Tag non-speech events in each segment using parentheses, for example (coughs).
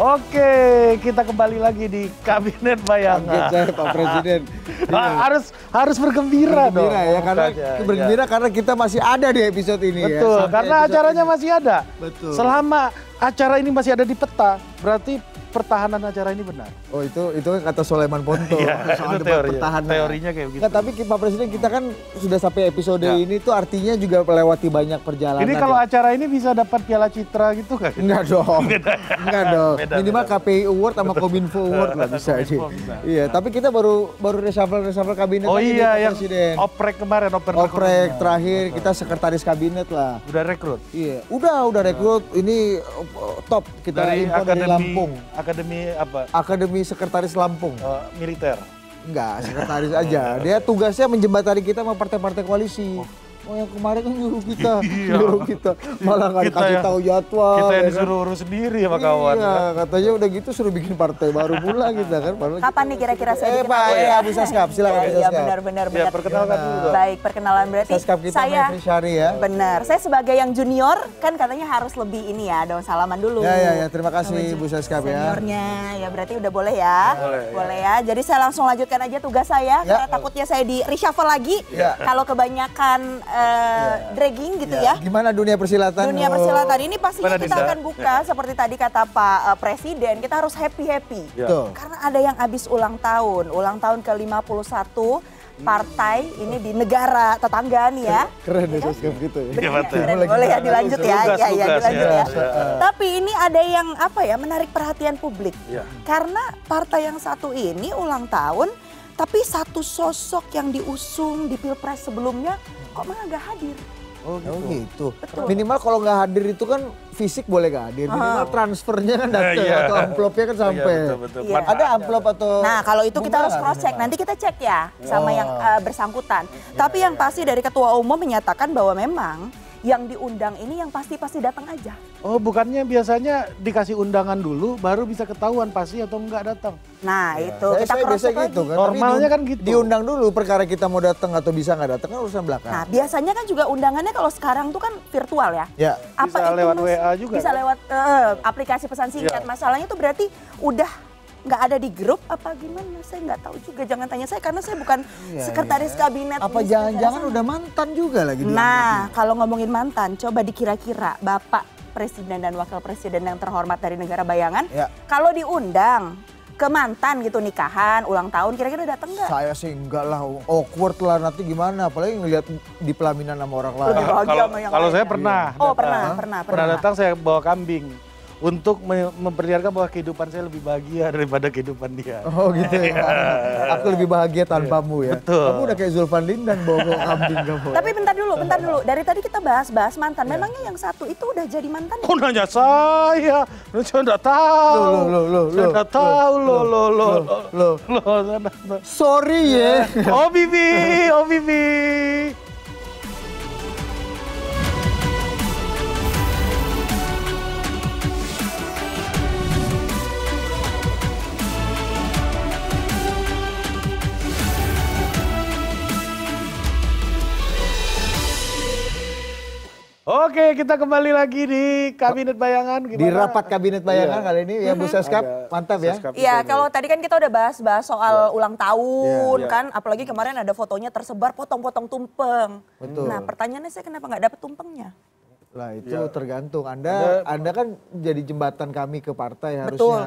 Oke, kita kembali lagi di kabinet bayangan. Kaget saya Pak Presiden. (laughs) Ah, harus harus bergembira, bergembira dong. ya karena ya. bergembira ya. karena kita masih ada di episode ini ya. Betul, ya. karena acaranya ini. masih ada. Betul. Selama acara ini masih ada di peta, berarti pertahanan acara ini benar. Oh itu itu kan kata Soleman Ponto Iya, soal teori, pertahanan. Teorinya kayak begitu. Nah, tapi Pak Presiden kita kan sudah sampai episode ya. ini tuh artinya juga melewati banyak perjalanan. Ini ya. kalau ya. acara ini bisa dapat Piala Citra gitu kan? Enggak dong. (laughs) Enggak dong. Minimal beda. KPI Award sama Kominfo Award lah bisa aja. Iya, tapi kita baru baru reshuffle reshuffle kabinet Oh iya yang Presiden. oprek kemarin oprek. Oprek terakhir Betul. kita sekretaris kabinet lah. Udah rekrut. Iya, udah udah rekrut. Ini eh, top kita dari dari Lampung. Akademi apa? Akademi Sekretaris Lampung. Uh, militer. Enggak, sekretaris aja. Dia tugasnya menjembatani kita sama partai-partai koalisi. Oh. Oh yang kemarin kan nyuruh kita, (laughs) iya. nyuruh kita malah nggak dikasih ya, tahu jadwal. Kita yang ya suruh kan? urus sendiri sama iya, kawan. Iya, katanya udah gitu suruh bikin partai baru pula kita kan. Padahal Kapan nih kira-kira saya Eh Pak, ya, Bu iya, Saskap, silakan Bu iya, Saskap. Iya benar-benar. Ya, perkenalkan nah, dulu Baik, perkenalan berarti Saskap kita saya, Syari ya. Benar, saya sebagai yang junior kan katanya harus lebih ini ya, dong salaman dulu. Iya iya ya terima kasih Bu Saskap ya. Seniornya, ya berarti udah boleh ya. Boleh, ya. boleh ya. ya. Jadi saya langsung lanjutkan aja tugas saya, ya. karena takutnya saya di reshuffle lagi. Ya. Kalau kebanyakan yeah. Iya. dragging gitu yeah. ya. Gimana dunia persilatan? Dunia oh. persilatan ini pastinya kita Dinda? akan buka iya. seperti tadi kata Pak uh, Presiden, kita harus happy-happy. Yeah. Iya. Karena ada yang habis ulang tahun, ulang tahun ke-51 hmm. partai ini di negara tetangga nih ya. (laughs) Keren ya kan? gitu ya. Keren, ya, keren. Boleh ya dilanjut ya. Tugas, ya, ya, dilanjut ya. ya. Tapi ini ada yang apa ya menarik perhatian publik. Ya. Karena partai yang satu ini ulang tahun tapi satu sosok yang diusung di Pilpres sebelumnya kok malah gak hadir. Oh gitu. Oh gitu. Betul. Minimal kalau nggak hadir itu kan fisik boleh gak hadir. Minimal oh. transfernya kan iya, datang yeah. atau amplopnya kan iya, sampai. Yeah, betul, betul. Yeah. Ada amplop atau Nah, kalau itu kita harus cross check. Nanti kita cek ya sama oh. yang uh, bersangkutan. Yeah, Tapi yang iya, pasti dari ketua umum menyatakan bahwa memang yang diundang ini yang pasti-pasti datang aja. Oh, bukannya biasanya dikasih undangan dulu baru bisa ketahuan pasti atau enggak datang. Nah, ya. itu saya, kita saya biasa gitu kan. Normalnya kan gitu. Diundang dulu perkara kita mau datang atau bisa enggak datang kan urusan belakang. Nah, biasanya kan juga undangannya kalau sekarang tuh kan virtual ya. Ya. Apa bisa itu lewat WA juga. Bisa kan? lewat uh, aplikasi pesan singkat. Ya. Masalahnya itu berarti udah nggak ada di grup apa gimana saya nggak tahu juga jangan tanya saya karena saya bukan ya, sekretaris ya. kabinet apa jangan-jangan udah mantan juga lagi nah kalau ngomongin mantan coba dikira-kira bapak presiden dan wakil presiden yang terhormat dari negara bayangan ya. kalau diundang ke mantan gitu nikahan ulang tahun kira-kira datang nggak? Saya sih enggak lah awkward lah nanti gimana apalagi ngelihat di pelaminan sama orang lain. Kalau, saya pernah. Iya. Oh pernah pernah. Pernah datang saya bawa kambing untuk memperlihatkan bahwa kehidupan saya lebih bahagia (laughs) daripada kehidupan dia. Oh gitu ya. Iya. Aku lebih bahagia tanpamu ya. Betul. Kamu udah kayak Zulfan Lindan bawa kambing kamu. Tapi bentar dulu, bentar dulu. Dari tadi kita bahas-bahas mantan. Memangnya yang satu itu udah jadi mantan? Oh nanya saya? Lu saya enggak tahu. Loh, loh, loh, saya enggak tahu lo lo lo lo. Sorry ya. Oh Bibi, oh Bibi. Oke, kita kembali lagi di Kabinet Bayangan. Gimana? Di rapat Kabinet Bayangan iya. kali ini ya Bu iya. Seskap, mantap ya. Iya, kalau tadi kan kita udah bahas-bahas soal yeah. ulang tahun yeah. Iya. kan, apalagi kemarin ada fotonya tersebar potong-potong tumpeng. Betul. Nah pertanyaannya saya kenapa nggak dapet tumpengnya? Lah itu ya. tergantung. Anda, anda Anda kan jadi jembatan kami ke partai betul, harusnya.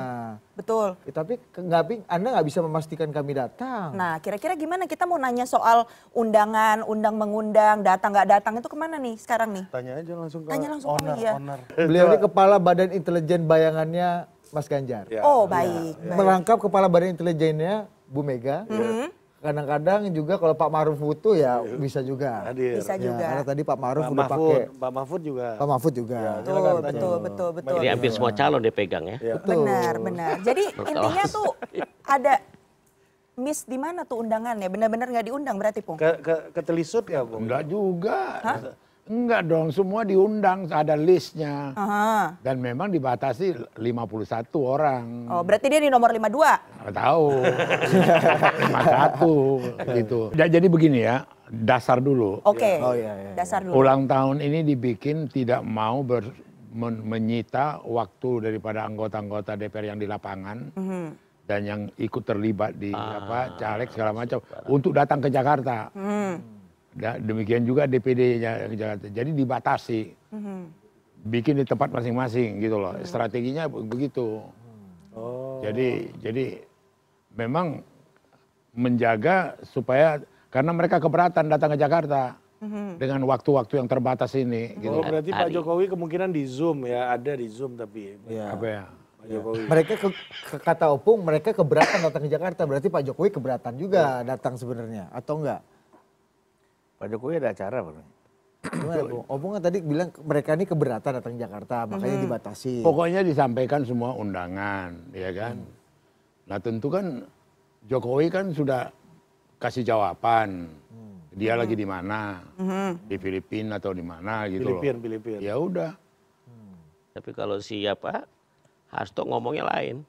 Betul. Ya, tapi nggak Anda nggak bisa memastikan kami datang. Nah, kira-kira gimana kita mau nanya soal undangan, undang mengundang, datang nggak datang itu kemana nih sekarang nih? Tanya aja langsung ke Tanya langsung owner, ke ya. owner. Beliau ini kepala Badan Intelijen bayangannya Mas Ganjar. Ya. Oh, iya. baik. Ya. baik. kepala Badan Intelijennya Bu Mega. Mm -hmm kadang-kadang juga kalau Pak Maruf butuh ya iya. bisa juga. Hadir. Bisa ya, juga. Ya, karena tadi Pak Maruf Pak udah Mahfud, pakai. Pak Mahfud juga. Pak Mahfud juga. Ya, betul, betul, betul, betul. Jadi hampir semua calon dia pegang ya. ya. Betul. Benar, benar. Jadi intinya tuh (laughs) ada miss di mana tuh undangannya? Benar-benar nggak diundang berarti, Pung? Ke, ke, telisut ya, Pung? Enggak juga. Hah? Enggak dong, semua diundang, ada listnya. Aha. Dan memang dibatasi 51 orang. Oh, berarti dia di nomor 52? Enggak tahu, 51 gitu. Ya, jadi begini ya, dasar dulu. Oke, okay. oh, iya, iya, iya. dasar dulu. Ulang tahun ini dibikin tidak mau ber, men, menyita waktu daripada anggota-anggota DPR yang di lapangan. Mm -hmm dan yang ikut terlibat di ah, apa caleg segala macam untuk datang ke Jakarta. Mm demikian juga DPD-nya Jakarta. Jadi dibatasi, mm-hmm. bikin di tempat masing-masing gitu loh. Mm-hmm. Strateginya begitu. Oh. Jadi jadi memang menjaga supaya karena mereka keberatan datang ke Jakarta mm-hmm. dengan waktu-waktu yang terbatas ini. Gitu. Oh, berarti Pak Jokowi kemungkinan di zoom ya ada di zoom tapi ya. apa ya? Ya. Mereka ke, ke kata opung mereka keberatan datang ke Jakarta berarti Pak Jokowi keberatan juga iya. datang sebenarnya atau enggak? Pak Jokowi ada acara apa? Omongan oh, tadi bilang mereka ini keberatan datang Jakarta, makanya hmm. dibatasi. Pokoknya disampaikan semua undangan, ya kan? Hmm. Nah tentu kan Jokowi kan sudah kasih jawaban. Hmm. Dia hmm. lagi mm-hmm. di mana? Hmm. Di Filipina atau di mana gitu Filipin, loh. Filipina. Ya udah. Hmm. Tapi kalau siapa Hasto ngomongnya lain.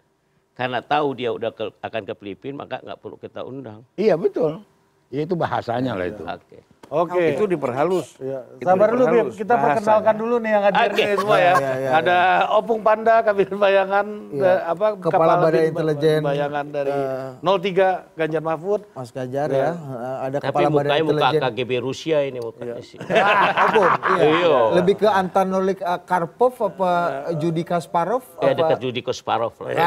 Karena tahu dia udah ke, akan ke Filipina, maka nggak perlu kita undang. Iya betul. Ya, itu bahasanya ya, lah itu. Oke. Okay. Oke. Okay. Itu diperhalus. Ya. Sabar dulu, Kita Bahasa, perkenalkan ya. dulu nih yang hadir okay. semua ya. ya, ya Ada iya. Opung Panda, Kabinet Bayangan, ya. apa Kepala, Kepala Badan Intelijen Bayangan dari uh, eh, 03 Ganjar Mahfud. Mas Ganjar iya. ya. ya. Ada Tapi Kepala Badan Intelijen. Tapi bukan KGB Rusia ini bukan ya. sih. (laughs) Ah, Opung, iya. iya. Lebih ke Antanolik uh, Karpov apa uh, Judi Kasparov? Ya, apa? dekat Judi Kasparov lah. Ya.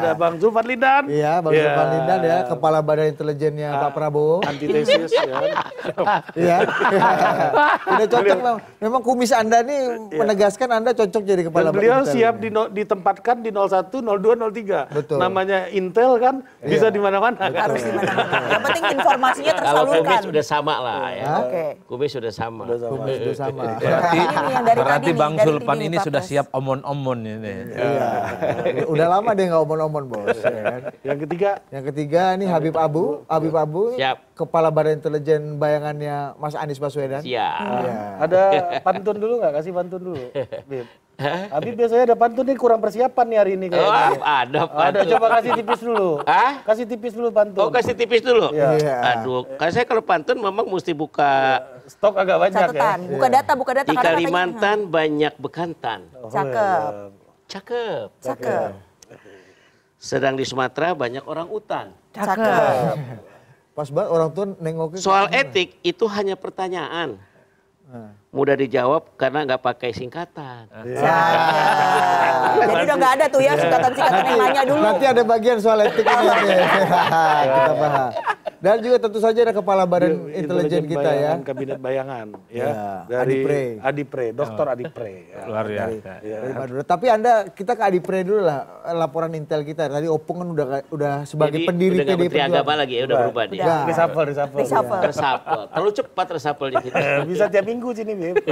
ada Bang Zulfan Lindan. Iya, Bang ya. Zulfan Lindan ya. Kepala Badan Intelijennya Pak ah. Prabowo. Antitesis ya. (laughs) ya. (laughs) Udah cocok memang. Memang kumis Anda nih iya. menegaskan Anda cocok jadi kepala Dan beliau Intel siap di, ditempatkan di 01, 02, 03. Betul. Namanya Intel kan iya. bisa di mana-mana kan. Harus di mana-mana. (laughs) Yang penting informasinya tersalurkan. Kalau kumis sudah sama lah ya. Oke. Okay. Kumis sudah sama. Sudah sama. Kumis (laughs) sudah sama. Berarti, berarti Bang Sulpan ini sudah siap omon-omon ini. Iya. Ya. Udah lama dia nggak omon-omon bos. Ya kan? Yang ketiga. Yang ketiga ini Habib Abu. Habib Abu. Siap. Kepala Badan Intelijen bayangannya Mas Anies Baswedan? Iya. Hmm. Ya. Ada pantun dulu nggak? Kasih pantun dulu, Habib biasanya ada pantun nih kurang persiapan nih hari ini kayaknya. Oh, ada pantun. Ada coba kasih tipis dulu. Hah? Kasih tipis dulu pantun. Oh, kasih tipis dulu. Iya. Ya. Aduh, kan saya kalau pantun memang mesti buka stok agak banyak ya. Catatan. ya. Buka iya. data, buka data. Di Kalimantan ini. banyak bekantan. Oh, iya. Cakep. Cakep. Cakep. Cakep. Sedang di Sumatera banyak orang utan. Cakep. Cakep. Pas banget orang tua nengokin. Soal etik mana? itu hanya pertanyaan. Nah. Mudah dijawab karena nggak pakai singkatan. Ya. ya. Jadi udah nggak ada tuh ya iya. singkatan-singkatan yang nanya dulu. Nanti ada bagian soal etik ini. (laughs) Iya. Kita bahas. Dan juga tentu saja ada kepala badan intelijen kita ya. Kabinet bayangan (laughs) ya. ya. Dari Adipre. Adipre, ya. Dokter oh. Adipre. Ya. Luar biasa. Ya. Dari, Tapi Anda kita ke Adipre dulu lah laporan intel kita. Tadi Opung kan udah udah sebagai Jadi, pendiri udah PDI Perjuangan. agama lagi ya, udah berubah dia. Ya. Reshuffle, reshuffle. Reshuffle. Ya. reshuffle. Terlalu cepat reshuffle di kita. (laughs) Bisa tiap minggu sini, Bib. (laughs)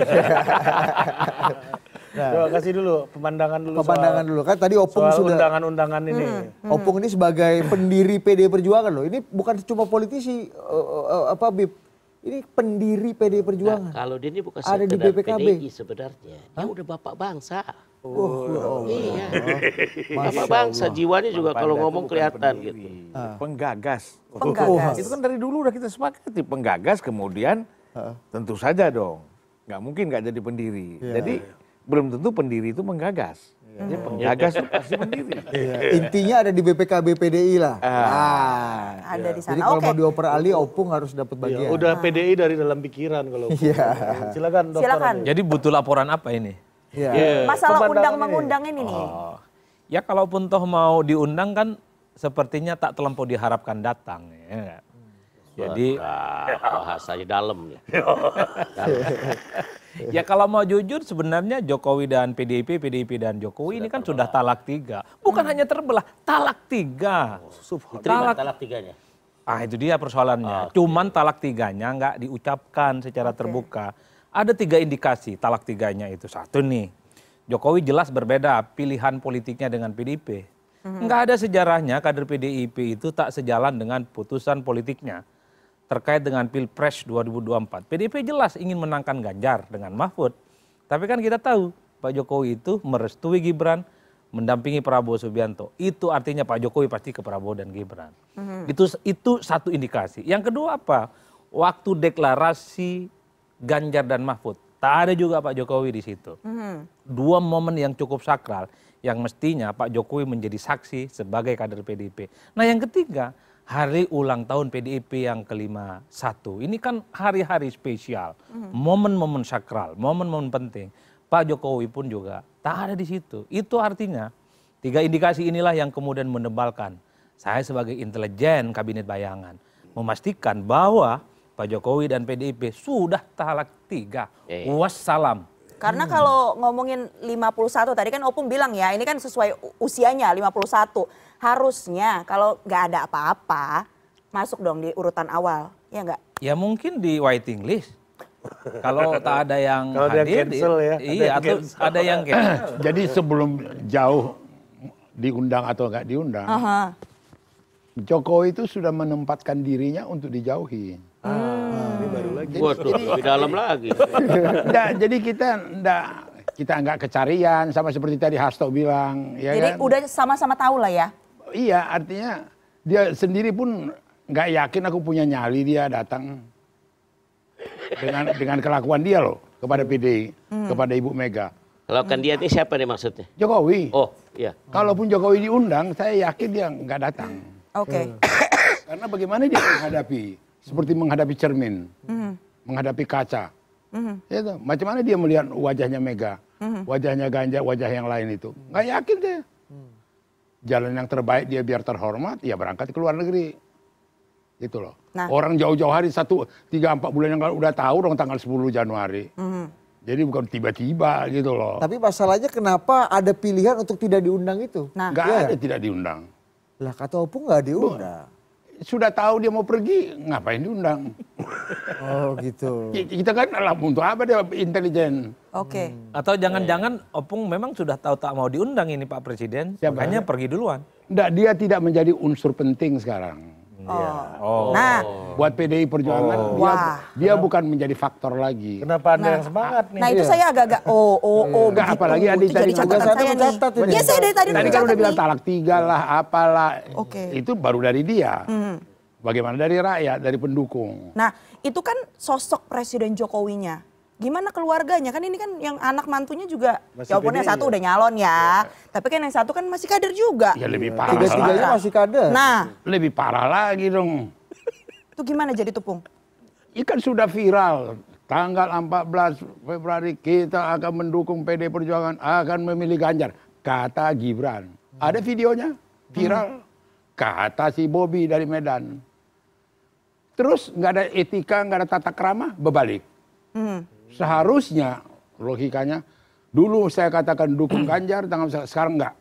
Nah. Coba kasih dulu pemandangan dulu. Pemandangan soal, dulu kan tadi Opung soal sudah undangan-undangan ini. Hmm. hmm. Opung ini sebagai pendiri PD Perjuangan loh. Ini bukan cuma politisi uh, uh, apa Bib. Ini pendiri PD nah, Perjuangan. Nah, kalau dia ini bukan ada di BPKB PDI sebenarnya. Hah? udah bapak bangsa. Oh, oh, iya. (laughs) Bapak bangsa jiwanya juga Bapak kalau ngomong kelihatan pendiri. gitu. Ah. Penggagas. (laughs) Penggagas. Oh, itu kan dari dulu udah kita sepakati penggagas kemudian uh. tentu saja dong. Nggak mungkin nggak jadi pendiri. Yeah. Jadi belum tentu pendiri itu menggagas. Iya. Hmm. Jadi penggagas itu pasti pendiri. (laughs) Iya. Intinya ada di BPK BPDI lah. Ah. ah, ada di iya. sana. Jadi kalau okay. mau dioper Ali, opung harus dapat bagian. Ya, udah ah. PDI dari dalam pikiran kalau. Iya. Silakan dokter. Silakan. Jadi butuh laporan apa ini? Ya. Yeah. Masalah undang mengundang ini nih. Oh. Ya kalaupun toh mau diundang kan sepertinya tak terlampau diharapkan datang. Ya. Hmm. Jadi bahasanya dalam ya. (laughs) (laughs) ya kalau mau jujur sebenarnya Jokowi dan PDIP, PDIP dan Jokowi sudah ini kan terbelah. sudah talak tiga. Bukan hmm. hanya terbelah, talak tiga. Oh, Diterima talak, talak tiganya? Ah itu dia persoalannya. Ah, okay. Cuman talak tiganya nggak diucapkan secara okay. terbuka. Ada tiga indikasi talak tiganya itu. Satu nih, Jokowi jelas berbeda pilihan politiknya dengan PDIP. Enggak hmm. Nggak ada sejarahnya kader PDIP itu tak sejalan dengan putusan politiknya terkait dengan Pilpres 2024. PDIP jelas ingin menangkan Ganjar dengan Mahfud. Tapi kan kita tahu Pak Jokowi itu merestui Gibran, mendampingi Prabowo Subianto. Itu artinya Pak Jokowi pasti ke Prabowo dan Gibran. Mm-hmm. Itu itu satu indikasi. Yang kedua apa? Waktu deklarasi Ganjar dan Mahfud, tak ada juga Pak Jokowi di situ. Mm-hmm. Dua momen yang cukup sakral yang mestinya Pak Jokowi menjadi saksi sebagai kader PDIP. Nah, yang ketiga, hari ulang tahun PDIP yang kelima satu. Ini kan hari-hari spesial, hmm. momen-momen sakral, momen-momen penting. Pak Jokowi pun juga tak ada di situ. Itu artinya tiga indikasi inilah yang kemudian menebalkan. Saya sebagai intelijen kabinet bayangan memastikan bahwa Pak Jokowi dan PDIP sudah talak tiga. Iya, iya. Wassalam. Karena hmm. kalau ngomongin 51 tadi kan Opung bilang ya, ini kan sesuai usianya 51. Harusnya kalau nggak ada apa-apa masuk dong di urutan awal, ya nggak? Ya mungkin di waiting list. Kalau tak ada yang Kalau ada yang cancel ya. Iya, ada atau cancel. ada yang cancel. (coughs) Jadi sebelum jauh diundang atau nggak diundang, uh -huh. Jokowi itu sudah menempatkan dirinya untuk dijauhi. Ah, ini baru hmm. lagi. Waduh, lebih dalam lagi. (laughs) nah, jadi kita enggak kita nggak kecarian sama seperti tadi Hasto bilang ya Jadi kan? udah sama-sama tahu lah ya. Iya, artinya dia sendiri pun nggak yakin aku punya nyali dia datang dengan dengan kelakuan dia loh kepada PDI, hmm. kepada Ibu Mega. Kalau kan dia ini siapa nih maksudnya? Jokowi. Oh, iya. Kalaupun Jokowi diundang, saya yakin dia nggak datang. Oke. Okay. Karena bagaimana dia menghadapi seperti menghadapi cermin, mm menghadapi kaca. mm mm-hmm. Itu. Ya macam mana dia melihat wajahnya Mega, mm wajahnya Ganja, wajah yang lain itu? Nggak yakin dia. Hmm. Jalan yang terbaik dia biar terhormat, ya berangkat ke luar negeri. Gitu loh. Nah. Orang jauh-jauh hari, satu, tiga, empat bulan yang lalu udah tahu dong tanggal 10 Januari. mm Jadi bukan tiba-tiba gitu loh. Tapi masalahnya kenapa ada pilihan untuk tidak diundang itu? Nah. Gak ya. ada tidak diundang. Lah kata Opung gak diundang sudah tahu dia mau pergi, ngapain diundang? Oh gitu. (laughs) Kita kan alam untuk apa dia intelijen? Oke. Okay. Hmm. Atau jangan-jangan Opung memang sudah tahu tak mau diundang ini Pak Presiden, Siapa? makanya pergi duluan. Enggak, dia tidak menjadi unsur penting sekarang. Iya. Oh. oh. Nah, buat PDI Perjuangan oh. dia, Wah. dia bukan menjadi faktor lagi. Kenapa Anda nah, yang semangat nih? Nah, itu iya. saya agak-agak oh oh oh Enggak apalagi Andi tadi juga saya mencatat ini. Ya saya dari tadi Tadi kan udah bilang talak tiga lah, apalah. Oke. Okay. Itu baru dari dia. Hmm. Bagaimana dari rakyat, dari pendukung. Nah, itu kan sosok Presiden Jokowinya gimana keluarganya kan ini kan yang anak mantunya juga jawabannya ya satu ya. udah nyalon ya. ya tapi kan yang satu kan masih kader juga ya lebih iya. parah tiga tiganya masih kader nah lebih parah lagi dong (laughs) itu gimana jadi tepung ikan ya sudah viral tanggal 14 Februari kita akan mendukung PD Perjuangan akan memilih Ganjar kata Gibran ada videonya viral kata si Bobby dari Medan terus nggak ada etika nggak ada tata kerama berbalik hmm. Seharusnya logikanya dulu saya katakan dukung (clears throat) Ganjar, tangan sekarang enggak.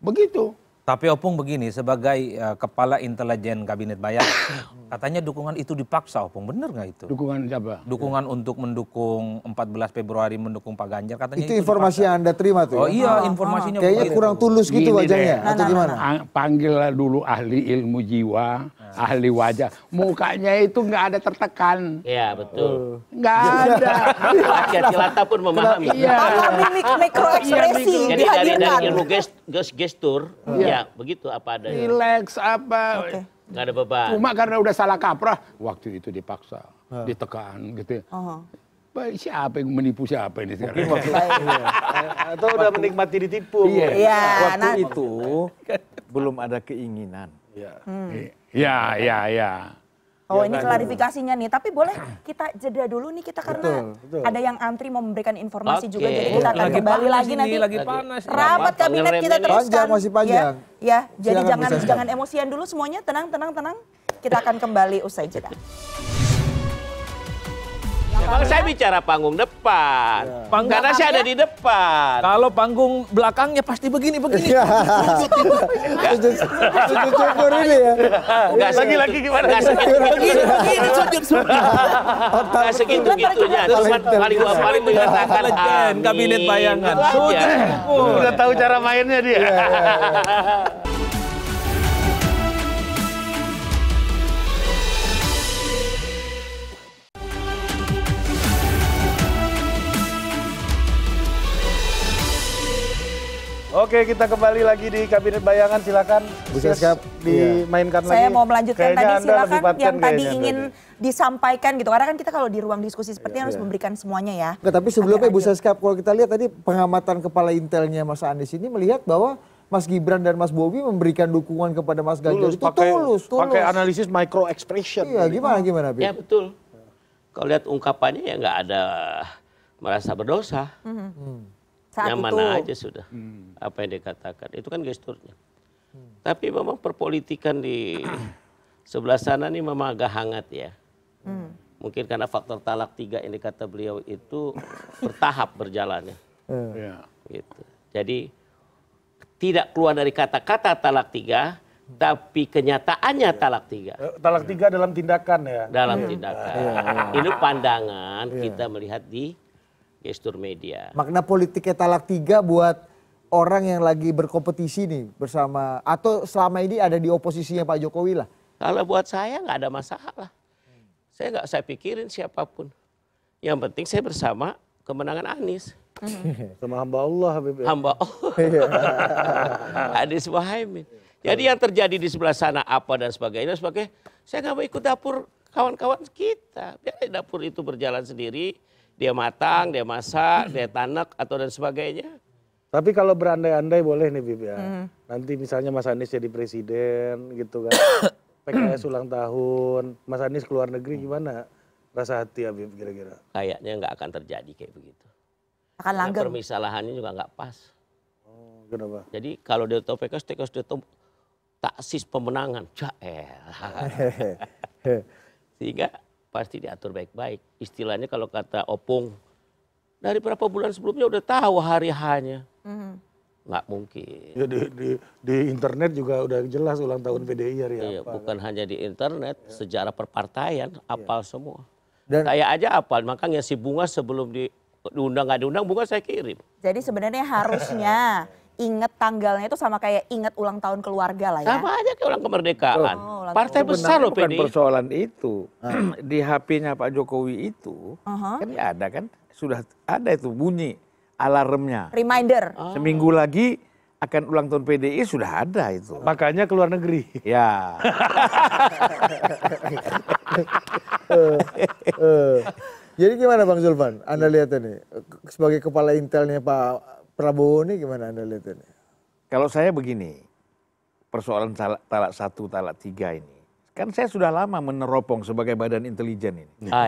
Begitu. Tapi Opung begini, sebagai uh, kepala intelijen kabinet bayar, (clears throat) katanya dukungan itu dipaksa Opung, benar nggak itu? Dukungan siapa? Dukungan ya. untuk mendukung 14 Februari mendukung Pak Ganjar, katanya itu, itu informasi dipaksa. yang Anda terima tuh? Ya? Oh iya, ah, ah, informasinya. Ah, kayaknya kurang tulus gitu wajahnya, nah, atau gimana? Nah, nah. Panggillah dulu ahli ilmu jiwa, Nah. ahli wajah. Mukanya itu nggak ada tertekan. Iya betul. Uh. Nggak iya. ada. Rakyat cilata pun memahami. Iya. mimik mikro iya, ekspresi iya, Jadi dari ilmu gest, gest, gestur, ya. ya begitu apa ada Relax apa. Okay. Gak ada beban. Cuma karena udah salah kaprah, waktu itu dipaksa, uh. ditekan gitu. Ya. Uh -huh siapa yang menipu siapa ini sekarang? Mungkin waktu, (laughs) iya. Atau udah menikmati ditipu. Iya. iya. Waktu nah, itu belum ada keinginan. Iya. Hmm. Ya, iya, kan? ya, ya. Oh ya, ini kan? klarifikasinya nih, tapi boleh kita jeda dulu nih kita karena betul, betul. ada yang antri mau memberikan informasi okay. juga, jadi kita akan lagi kembali lagi nanti. Lagi panas. Rapat kabinet kita teruskan. Panjang masih panjang. Ya, ya jadi jangan jangan emosian dulu semuanya, tenang, tenang, tenang. Kita akan kembali usai jeda. Bang, saya bicara panggung depan. Ya. Panggung Karena saya ada di depan. Kalau panggung belakangnya pasti begini iya. ya. begini. Sujud syukur ini ya. Enggak lagi lagi gimana? Enggak segitu begini begini iya. sujud syukur. Enggak segitu gitunya. Cuma paling gua paling mengatakan kabinet bayangan. Sujud syukur. Udah tahu cara mainnya dia. Iya, Oke, kita kembali lagi di kabinet bayangan. Silakan, Bu Seskap dimainkan iya. lagi. Saya mau melanjutkan kayaknya tadi. Silakan yang tadi ingin disampaikan gitu. Karena kan kita kalau di ruang diskusi seperti iya, harus iya. memberikan semuanya ya. Nggak, tapi sebelumnya Bu Siska, kalau kita lihat tadi pengamatan kepala intelnya Mas Anies ini melihat bahwa Mas Gibran dan Mas Bobi memberikan dukungan kepada Mas Ganjar itu pakai, tulus, tulus. Pakai analisis micro expression. Iya, gimana gimana, Bi? Ya betul. Kalau lihat ungkapannya ya nggak ada merasa berdosa. Mm -hmm. Saat nyaman itu. aja sudah hmm. apa yang dikatakan itu kan gesturnya hmm. tapi memang perpolitikan di (clears throat) sebelah sana ini memang agak hangat ya hmm. mungkin karena faktor talak tiga ini kata beliau itu bertahap berjalannya hmm. ya. gitu jadi tidak keluar dari kata-kata talak tiga tapi kenyataannya talak tiga. Eh, talak ya. tiga dalam tindakan ya. Dalam hmm. tindakan. Iya, iya. Ini pandangan iya. kita melihat di gestur media. Makna politiknya talak tiga buat orang yang lagi berkompetisi nih bersama atau selama ini ada di oposisinya Pak Jokowi lah. Kalau buat saya nggak ada masalah. Saya nggak saya pikirin siapapun. Yang penting saya bersama kemenangan Anies. (laughs) Sama hamba Allah Habib. Ya? Hamba Allah. (laughs) Iya. (laughs) Anies Muhaimin. Jadi yang terjadi di sebelah sana apa dan sebagainya, sebagai saya nggak mau ikut dapur kawan-kawan kita. Biar dapur itu berjalan sendiri dia matang, dia masak, dia tanak atau dan sebagainya. Tapi kalau berandai-andai boleh nih Bib ya. Mm. Nanti misalnya Mas Anies jadi presiden gitu kan. (clears throat) PKS ulang tahun, Mas Anies keluar negeri gimana? Rasa hati ya Bib kira-kira. Kayaknya nggak akan terjadi kayak begitu. Akan langgeng. Nah, permisalahannya juga nggak pas. Oh, kenapa? Jadi kalau dia tahu PKS, PKS dia tahu taksis pemenangan. Jael. (laughs) Sehingga pasti diatur baik-baik. Istilahnya kalau kata opung, dari berapa bulan sebelumnya udah tahu hari hanya. Mm-hmm. Nggak mungkin. Ya, di, di, di internet juga udah jelas ulang tahun PDI hari iya, apa. Bukan hanya di internet, ya. sejarah perpartaian, iya. apal ya. semua. Dan, saya aja apal, makanya si Bunga sebelum di diundang nggak diundang, Bunga saya kirim. Jadi sebenarnya harusnya (laughs) iya inget tanggalnya itu sama kayak inget ulang tahun keluarga lah ya. Sama aja kayak ulang kemerdekaan. Oh, ulang Partai tahun. besar loh Bukan persoalan itu. Ah. (clears throat) Di HP-nya Pak Jokowi itu uh -huh. kan ada kan sudah ada itu bunyi alarmnya. Reminder. Oh. Seminggu lagi akan ulang tahun PDI sudah ada itu. Makanya ke luar negeri. (laughs) Ya. uh, Jadi gimana Bang Zulfan? Anda lihat ini sebagai kepala intelnya Pak Prabowo ini gimana Anda lihat ini? Kalau saya begini, persoalan talak, talak satu, talak tiga ini. Kan saya sudah lama meneropong sebagai badan intelijen ini. Iya. Ah,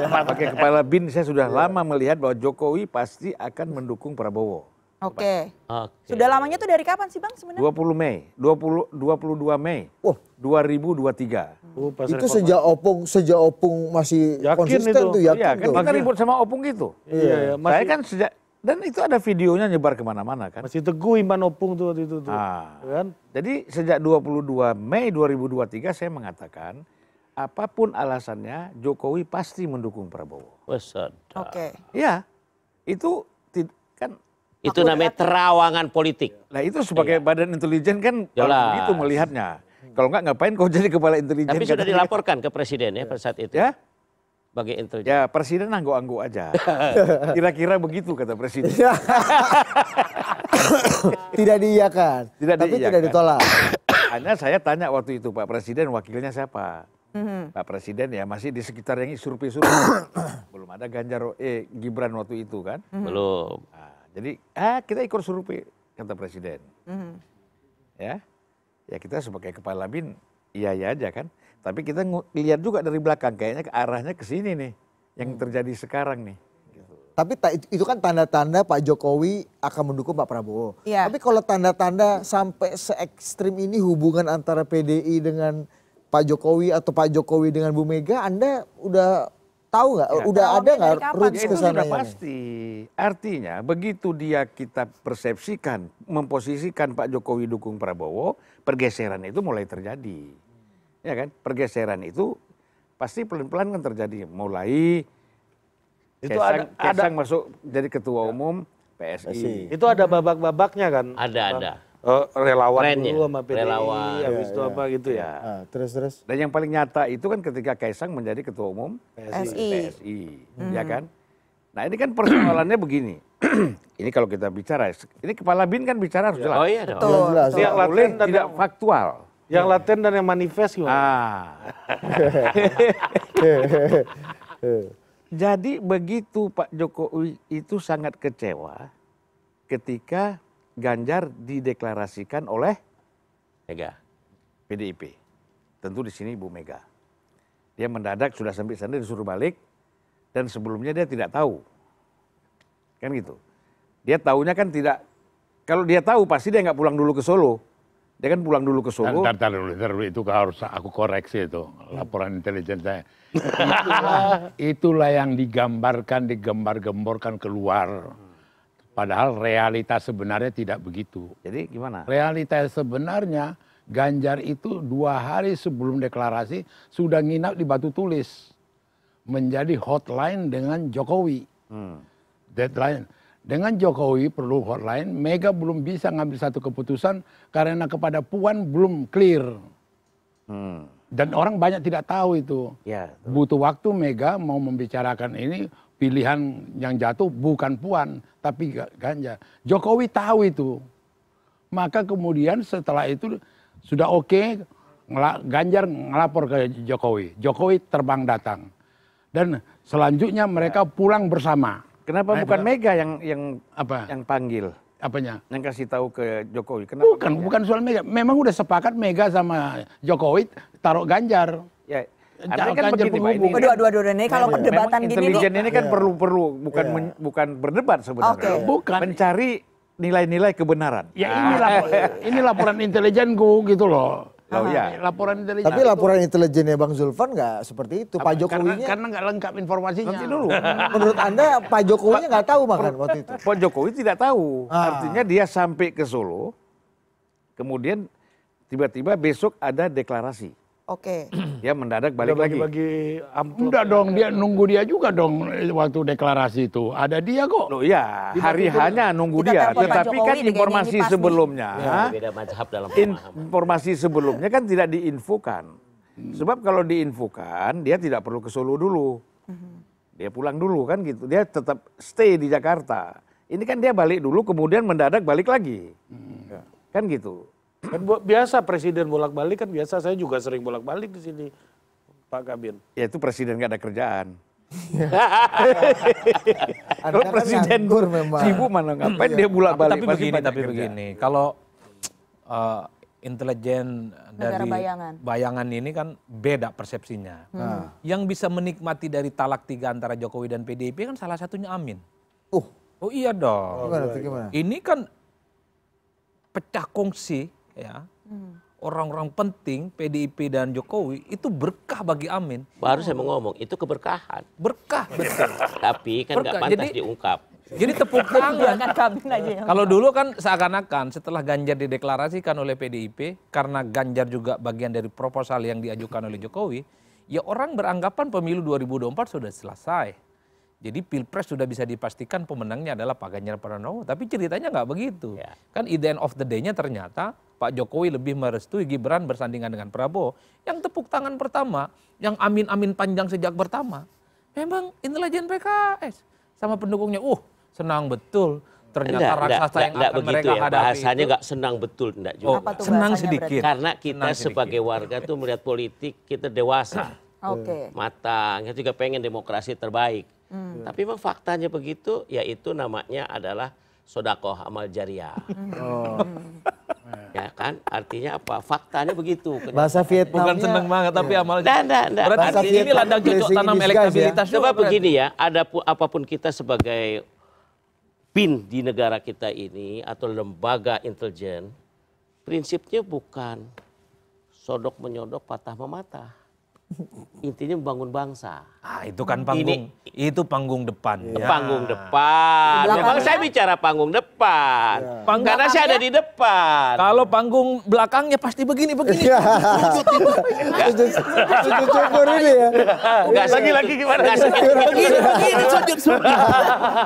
iya. (laughs) Pakai kepala bin, saya sudah lama melihat bahwa Jokowi pasti akan mendukung Prabowo. Oke. Okay. okay. Sudah lamanya tuh dari kapan sih Bang sebenarnya? 20 Mei, 20 22 Mei. oh. 2023. Oh, itu sejak Opung sejak Opung masih yakin konsisten itu. tuh ya? Iya, kan ribut sama Opung gitu. Iya, iya. iya. Masih... Saya kan sejak dan itu ada videonya nyebar kemana-mana kan. Masih teguh Iman Opung tuh waktu itu. Tuh. Nah, kan? Jadi sejak 22 Mei 2023 saya mengatakan, apapun alasannya Jokowi pasti mendukung Prabowo. Oke. Okay. Ya, itu kan itu namanya terawangan politik. Nah itu sebagai iya. badan intelijen kan Jelas. itu melihatnya. Kalau enggak ngapain kau jadi kepala intelijen? Tapi sudah dilaporkan ke presiden ya pada saat itu. Ya? sebagai intelijen? Ya presiden angguk anggo aja. (laughs) Kira-kira begitu kata presiden. (laughs) tidak diiyakan. Tidak tapi diiyakan. tidak ditolak. Hanya saya tanya waktu itu Pak Presiden wakilnya siapa? Mm-hmm. Pak Presiden ya masih di sekitar yang survei-survei. (coughs) Belum ada Ganjar eh Gibran waktu itu kan? Mm-hmm. Belum. Nah, jadi ah kita ikut survei kata Presiden. Mm-hmm. Ya. Ya kita sebagai kepala bin iya iya aja kan. Tapi kita lihat juga dari belakang kayaknya ke arahnya ke sini nih yang hmm. terjadi sekarang nih. Gitu. Tapi itu kan tanda-tanda Pak Jokowi akan mendukung Pak Prabowo. Ya. Tapi kalau tanda-tanda sampai se ekstrim ini hubungan antara PDI dengan Pak Jokowi atau Pak Jokowi dengan Bu Mega, Anda udah tahu nggak? Ya. Udah ada nggak roots ya, ke sana? pasti. Artinya begitu dia kita persepsikan, memposisikan Pak Jokowi dukung Prabowo, pergeseran itu mulai terjadi ya kan pergeseran itu pasti pelan pelan kan terjadi mulai itu Kesang, ada, Kesang ada, masuk jadi ketua ya. umum PSI. PSI. Itu ada babak-babaknya kan? Ada, apa, ada. Uh, relawan Trennya. dulu sama PDI, relawan. habis ya, itu ya. apa gitu ya. terus ya. ah, terus terus. Dan yang paling nyata itu kan ketika Kaisang menjadi ketua umum PSI, PSI hmm. ya mm-hmm. kan? Nah ini kan persoalannya begini. (clears throat) ini kalau kita bicara, ini kepala bin kan bicara harus ya. jelas. Oh iya dong. Jelas, tidak faktual. Yang laten dan yang manifest gimana? Ah. (laughs) Jadi begitu Pak Jokowi itu sangat kecewa ketika Ganjar dideklarasikan oleh Mega PDIP. Tentu di sini Ibu Mega. Dia mendadak sudah sampai sana disuruh balik dan sebelumnya dia tidak tahu. Kan gitu. Dia tahunya kan tidak kalau dia tahu pasti dia nggak pulang dulu ke Solo dia kan pulang dulu ke Solo. Ntar, dulu, Itu harus aku koreksi itu. Laporan intelijen saya. itulah, (laughs) itulah yang digambarkan, digembar-gemborkan keluar. Padahal realitas sebenarnya tidak begitu. Jadi gimana? Realitas sebenarnya Ganjar itu dua hari sebelum deklarasi sudah nginap di Batu Tulis. Menjadi hotline dengan Jokowi. Hmm. Deadline dengan Jokowi perlu hotline, Mega belum bisa ngambil satu keputusan karena kepada Puan belum clear. Hmm. Dan orang banyak tidak tahu itu. Ya, Butuh waktu Mega mau membicarakan ini pilihan yang jatuh bukan Puan tapi Ganja. Jokowi tahu itu. Maka kemudian setelah itu sudah oke okay, Ganjar ngelapor ke Jokowi. Jokowi terbang datang. Dan selanjutnya mereka pulang bersama kenapa nah, bukan mega yang yang apa yang panggil apanya yang kasih tahu ke jokowi kenapa bukan mega? bukan soal mega memang udah sepakat mega sama jokowi taruh ganjar ya Jangan kan begini, Pak, ini aduh, aduh, aduh, ini kalau ya, perdebatan gini intelijen ini kan iya. perlu perlu bukan iya. men, bukan berdebat sebenarnya. Okay. Bukan mencari nilai-nilai kebenaran. Ya (laughs) ini laporan, ini laporan intelijenku gitu loh. Loh, ya. Laporan intelijen. Tapi laporan intelijennya Bang Zulfan nggak seperti itu. Pak Jokowi karena nggak lengkap informasinya. Nanti dulu. Menurut Anda Pak Jokowi nggak tahu makan waktu itu. Pak Jokowi tidak tahu. Ah. Artinya dia sampai ke Solo, kemudian tiba-tiba besok ada deklarasi. Oke. Okay. (clears throat) Ya mendadak balik bagi, lagi. Udah dong, dia nunggu dia juga dong waktu deklarasi itu. Ada dia kok. Loh iya, hari hanya nunggu kita dia. Tetapi kan informasi sebelumnya. Ya, beda dalam informasi sebelumnya kan tidak diinfokan. Sebab kalau diinfokan, dia tidak perlu ke Solo dulu. Mm-hmm. Dia pulang dulu kan gitu. Dia tetap stay di Jakarta. Ini kan dia balik dulu kemudian mendadak balik lagi. Mm. Kan gitu. Kan biasa presiden bolak-balik kan biasa saya juga sering bolak-balik di sini Pak Kabin. Ya itu presiden gak ada kerjaan. Kalau (laughs) kan presiden nganggur, memang. sibuk mana ngapain iya, dia bolak balik tapi begini tapi begini kalau eh, intelijen dari bayangan. bayangan ini kan beda persepsinya. Hmm. Yang bisa menikmati dari talak tiga antara Jokowi dan PDIP kan salah satunya Amin. Uh. Oh iya dong. Oh, gimana, gimana? Ini kan pecah kongsi ya hmm. orang-orang penting PDIP dan Jokowi itu berkah bagi Amin. Baru saya mau ngomong itu keberkahan. Berkah berkah. Tapi kan nggak pantas jadi, diungkap. Jadi tepuk tangan. Ya kan, Kalau dulu kan seakan-akan setelah Ganjar dideklarasikan oleh PDIP karena Ganjar juga bagian dari proposal yang diajukan oleh Jokowi, ya orang beranggapan pemilu 2024 sudah selesai. Jadi pilpres sudah bisa dipastikan pemenangnya adalah Pak Ganjar Pranowo. Tapi ceritanya nggak begitu. Ya. Kan at end of the day-nya ternyata Pak Jokowi lebih merestui Gibran bersandingan dengan Prabowo. Yang tepuk tangan pertama, yang amin-amin panjang sejak pertama. Memang intelijen PKS sama pendukungnya. Uh, senang betul ternyata enggak, raksasa enggak, yang enggak akan begitu mereka ya. hadapi. Bahasanya nggak senang betul, enggak juga. Oh, senang sedikit. Berarti? Karena kita senang sebagai sedikit. warga tuh melihat politik kita dewasa. Oke. Okay. Matang, kita juga pengen demokrasi terbaik. Hmm. Tapi memang faktanya begitu, yaitu namanya adalah sodakoh amal jariah. Hmm. (laughs) Oh. ya kan? Artinya apa? Faktanya begitu. Bahasa Vietnam. Bukan seneng banget tapi iya. amal jariah. Nah, nah, Berarti Bahasa ini landak ladang cocok tanam elektabilitas. Ya? Coba berarti. begini ya, ada apapun kita sebagai pin di negara kita ini atau lembaga intelijen, prinsipnya bukan sodok menyodok patah mematah. Intinya membangun bangsa. Ah, itu kan panggung. Ini, itu panggung depan. Ya. Panggung depan. Memang ya? saya bicara panggung depan. Ya. Panggung Karena saya ada di depan. Kalau panggung belakangnya pasti begini begini. Sujud syukur ini ya. Enggak lagi lagi gimana? Enggak segitu begini begini sujud syukur.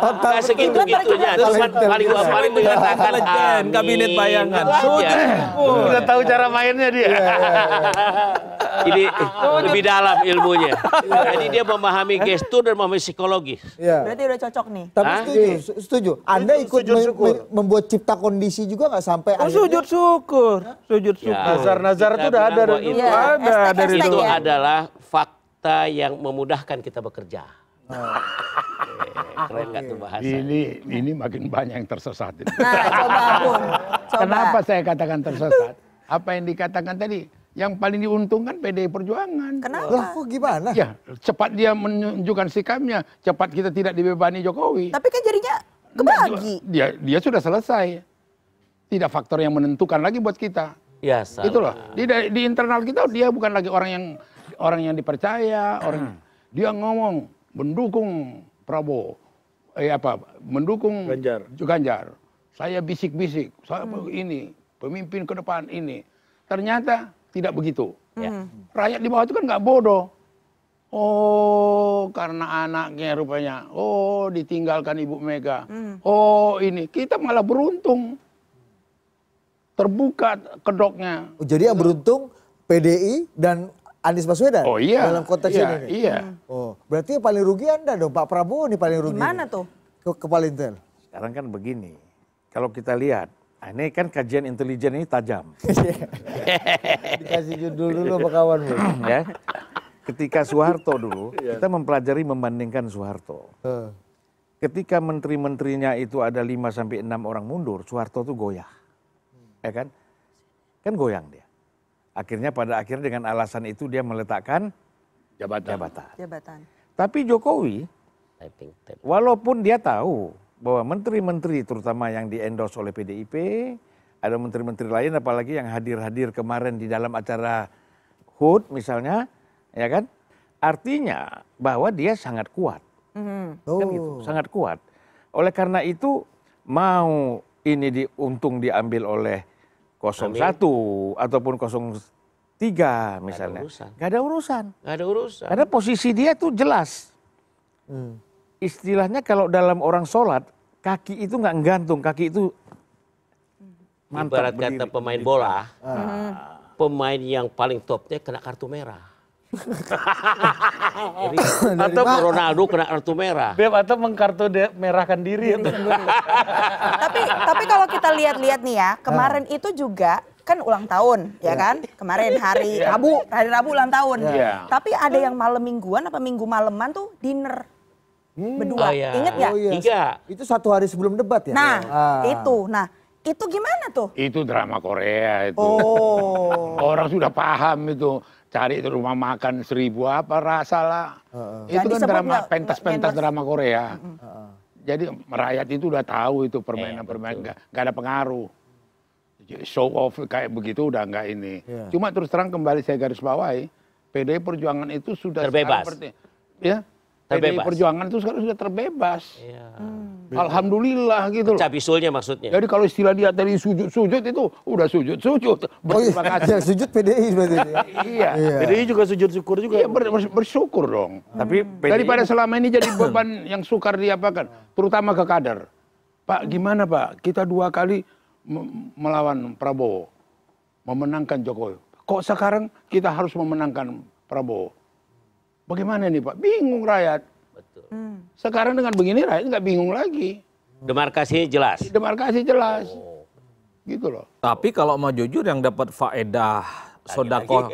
Enggak segitu gitunya. Cuman paling paling mengatakan amin. Kabinet bayangan. Sujud syukur. Udah tahu cara mainnya dia. Ini lebih dalam ilmunya. Jadi dia memahami gestur dan memahami psikologis. Ya. Berarti udah cocok nih. Tapi Hah? setuju, iya. setuju. Anda ikut sujud syukur. membuat cipta kondisi juga nggak sampai oh, akhirnya? sujud syukur, sujud ya, syukur. Ya, Nazar-nazar itu udah ada Itu, itu. Iya, ada dari itu. ya. adalah fakta yang memudahkan kita bekerja. Nah. Eh, keren gak tuh bahasa? Ini ini makin banyak yang tersesat. Nah, coba pun. (laughs) Coba. Kenapa saya katakan tersesat? Apa yang dikatakan tadi? yang paling diuntungkan PDI Perjuangan. Kenapa? Lah kok gimana? Ya, cepat dia menunjukkan sikapnya, cepat kita tidak dibebani Jokowi. Tapi kan jadinya kebagi. Nah, dia dia sudah selesai. Tidak faktor yang menentukan lagi buat kita. Ya, gitu salah. Itu loh. Di, di internal kita dia bukan lagi orang yang orang yang dipercaya, orang hmm. dia ngomong mendukung Prabowo. Eh apa? Mendukung Ganjar. Ganjar. Saya bisik-bisik, saya hmm. ini, pemimpin ke depan ini. Ternyata tidak begitu. Ya. Hmm. Rakyat di bawah itu kan nggak bodoh. Oh, karena anaknya rupanya. Oh, ditinggalkan Ibu Mega. Hmm. Oh, ini kita malah beruntung. Terbuka kedoknya. Oh, jadi yang beruntung PDI dan Anies Baswedan oh, iya. dalam konteks iya, ini. Iya. Hmm. Oh, berarti yang paling rugi Anda dong, Pak Prabowo nih paling rugi. Mana tuh? Ke Kepala Intel. Sekarang kan begini. Kalau kita lihat Ah, ini kan kajian intelijen ini tajam. (laughs) Dikasih judul dulu Pak Kawan. Hmm, ya. Ketika Soeharto dulu, (laughs) iya. kita mempelajari membandingkan Soeharto. Ketika menteri-menterinya itu ada 5 sampai 6 orang mundur, Soeharto tuh goyah. Hmm. Ya kan? Kan goyang dia. Akhirnya pada akhirnya dengan alasan itu dia meletakkan jabatan. Jabatan. jabatan. Tapi Jokowi walaupun dia tahu bahwa menteri-menteri terutama yang diendos oleh PDIP, ada menteri-menteri lain apalagi yang hadir-hadir kemarin di dalam acara HUT misalnya, ya kan? Artinya bahwa dia sangat kuat. Mm-hmm. Kan gitu, sangat kuat. Oleh karena itu mau ini diuntung diambil oleh 01 Amin. ataupun 03 misalnya. Gak ada urusan. Gak ada urusan. Gak ada urusan. Karena posisi dia tuh jelas. Hmm istilahnya kalau dalam orang sholat kaki itu nggak nggantung kaki itu mantap ibarat berdiri. kata pemain bola ah. pemain yang paling topnya kena kartu merah (laughs) Jadi, atau Dari Ronaldo kena kartu merah. Beb atau mengkartu merahkan diri. diri (laughs) tapi tapi kalau kita lihat-lihat nih ya, ah. kemarin ah. itu juga kan ulang tahun yeah. ya kan? Kemarin hari ya. Rabu, hari Rabu ulang tahun. Yeah. Tapi ada yang malam mingguan apa minggu malaman tuh dinner Hmm. Berdua. Oh, iya. Ingat Oh, iya. Tiga. Itu satu hari sebelum debat ya? Nah, ah. itu. Nah, itu gimana tuh? Itu drama Korea itu. Oh. Orang sudah paham itu cari itu rumah makan seribu apa rasa lah. Uh, uh. Itu kan drama pentas-pentas drama Korea. Uh, uh. Jadi rakyat itu udah tahu itu iya, permainan-permainan gak, nggak ada pengaruh. Show off kayak begitu udah nggak ini. Yeah. Cuma terus terang kembali saya garis bawahi, PDI Perjuangan itu sudah terbebas. Seperti, ya Terbebas. PDI Perjuangan itu sekarang sudah terbebas. Ya. Hmm. Alhamdulillah gitu loh. maksudnya. Jadi kalau istilah dia tadi sujud-sujud itu udah sujud-sujud. Oh (laughs) iya. sujud PDI berarti. iya. iya. PDI juga sujud syukur juga. Iya ber, bersyukur dong. Hmm. Tapi PDI... daripada selama ini jadi beban yang sukar diapakan, terutama ke kader. Pak gimana Pak? Kita dua kali melawan Prabowo, memenangkan Jokowi. Kok sekarang kita harus memenangkan Prabowo? Bagaimana nih Pak? Bingung rakyat. Betul. Hmm. Sekarang dengan begini rakyat nggak bingung lagi. Demarkasi jelas. Demarkasi jelas. Oh. Gitu loh. Tapi kalau mau jujur yang dapat faedah sodako,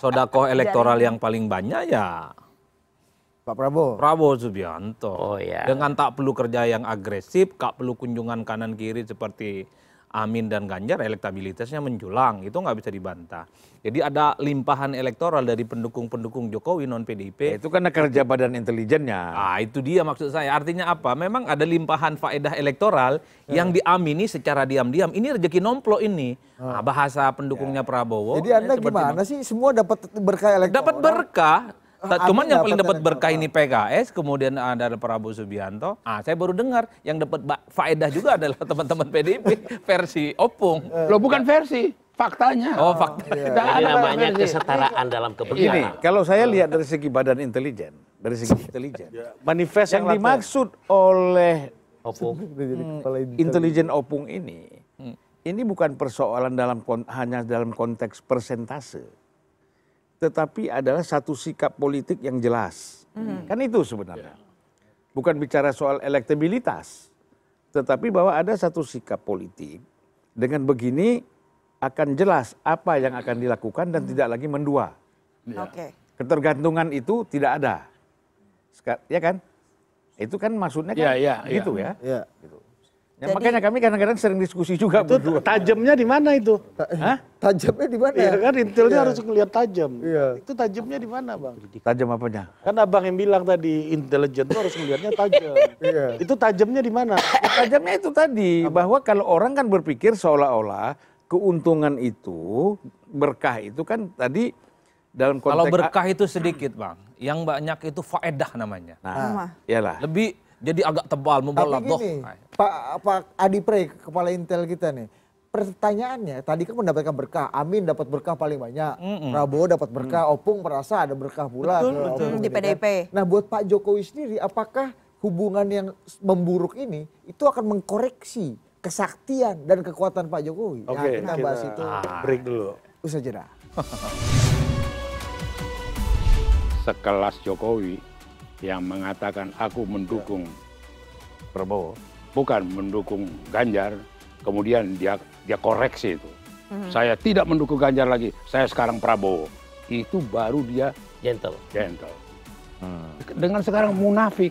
sodako (laughs) elektoral yang paling banyak ya Pak Prabowo. Prabowo Subianto. Oh ya. Dengan tak perlu kerja yang agresif, tak perlu kunjungan kanan kiri seperti Amin dan Ganjar elektabilitasnya menjulang, itu nggak bisa dibantah. Jadi ada limpahan elektoral dari pendukung-pendukung Jokowi non PDIP. Ya, itu karena kerja badan intelijennya. Ah itu dia maksud saya. Artinya apa? Memang ada limpahan faedah elektoral ya. yang diamini secara diam-diam. Ini rezeki nomplok ini. Nah, Bahasa pendukungnya ya. Prabowo. Jadi anda gimana sih? Semua dapat berkah elektoral. Dapat berkah Eh, cuman yang paling dapat berkah eh. ini PKS, kemudian ada Prabowo Subianto. Ah, saya baru dengar yang dapat faedah juga (laughs) adalah teman-teman PDIP versi opung. Eh, Loh bukan ya. versi, faktanya. Oh, fakta. Oh, iya. (laughs) iya. Ini namanya kesetaraan dalam kepentingan. Ini kalau saya lihat dari segi badan intelijen, dari segi intelijen, ya. manifest yang, yang dimaksud oleh opung (laughs) hmm, intelijen opung ini, hmm. ini bukan persoalan dalam hanya dalam konteks persentase tetapi adalah satu sikap politik yang jelas hmm. kan itu sebenarnya ya. bukan bicara soal elektabilitas tetapi bahwa ada satu sikap politik dengan begini akan jelas apa yang akan dilakukan dan hmm. tidak lagi mendua ya. Oke. ketergantungan itu tidak ada ya kan itu kan maksudnya kan ya, ya, ya. gitu ya, ya. ya. Gitu. Ya, Jadi, makanya kami kadang-kadang sering diskusi juga itu berdua. Tajamnya di mana itu? Eh, Hah? Tajamnya di mana? Iya kan intelnya iya. harus ngelihat tajam. Iya. Itu tajamnya di mana, Bang? Tajam apanya? Kan Abang yang bilang tadi intelijen itu harus ngelihatnya tajam. (laughs) iya. Itu tajamnya di mana? Ya, tajamnya itu tadi Apa? bahwa kalau orang kan berpikir seolah-olah keuntungan itu berkah itu kan tadi dalam konteks Kalau berkah itu sedikit, Bang. Yang banyak itu faedah namanya. Nah, iyalah. Lebih jadi agak tebal membelah Tapi gini, Pak, Pak Adi Prey, kepala intel kita nih. Pertanyaannya, tadi kan mendapatkan berkah, Amin dapat berkah paling banyak, mm -mm. Prabowo dapat berkah, mm. Opung merasa ada berkah pula. Betul, betul. Gitu di PDIP. Kan. Nah buat Pak Jokowi sendiri, apakah hubungan yang memburuk ini, itu akan mengkoreksi kesaktian dan kekuatan Pak Jokowi? Nah, Oke, okay, nah, kita, kita bahas itu. Break ah. dulu. Usah jeda. (laughs) Sekelas Jokowi yang mengatakan aku mendukung Prabowo, bukan mendukung Ganjar, kemudian dia dia koreksi itu. Mm-hmm. Saya tidak mendukung Ganjar lagi, saya sekarang Prabowo. Itu baru dia gentle. Gentle. Hmm. Dengan sekarang munafik.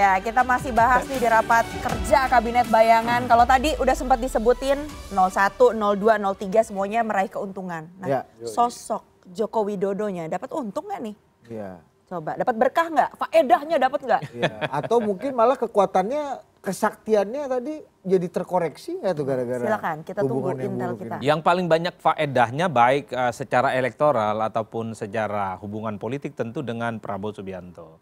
ya kita masih bahas nih di rapat kerja Kabinet Bayangan. Kalau tadi udah sempat disebutin 01, 02, 03 semuanya meraih keuntungan. Nah, ya. sosok Joko Widodonya dapat untung nggak nih? Iya. Coba, dapat berkah nggak? Faedahnya dapat nggak? Iya. Atau mungkin malah kekuatannya kesaktiannya tadi jadi terkoreksi nggak tuh gara-gara silakan kita tunggu intel kita ini. yang paling banyak faedahnya baik uh, secara elektoral ataupun secara hubungan politik tentu dengan Prabowo Subianto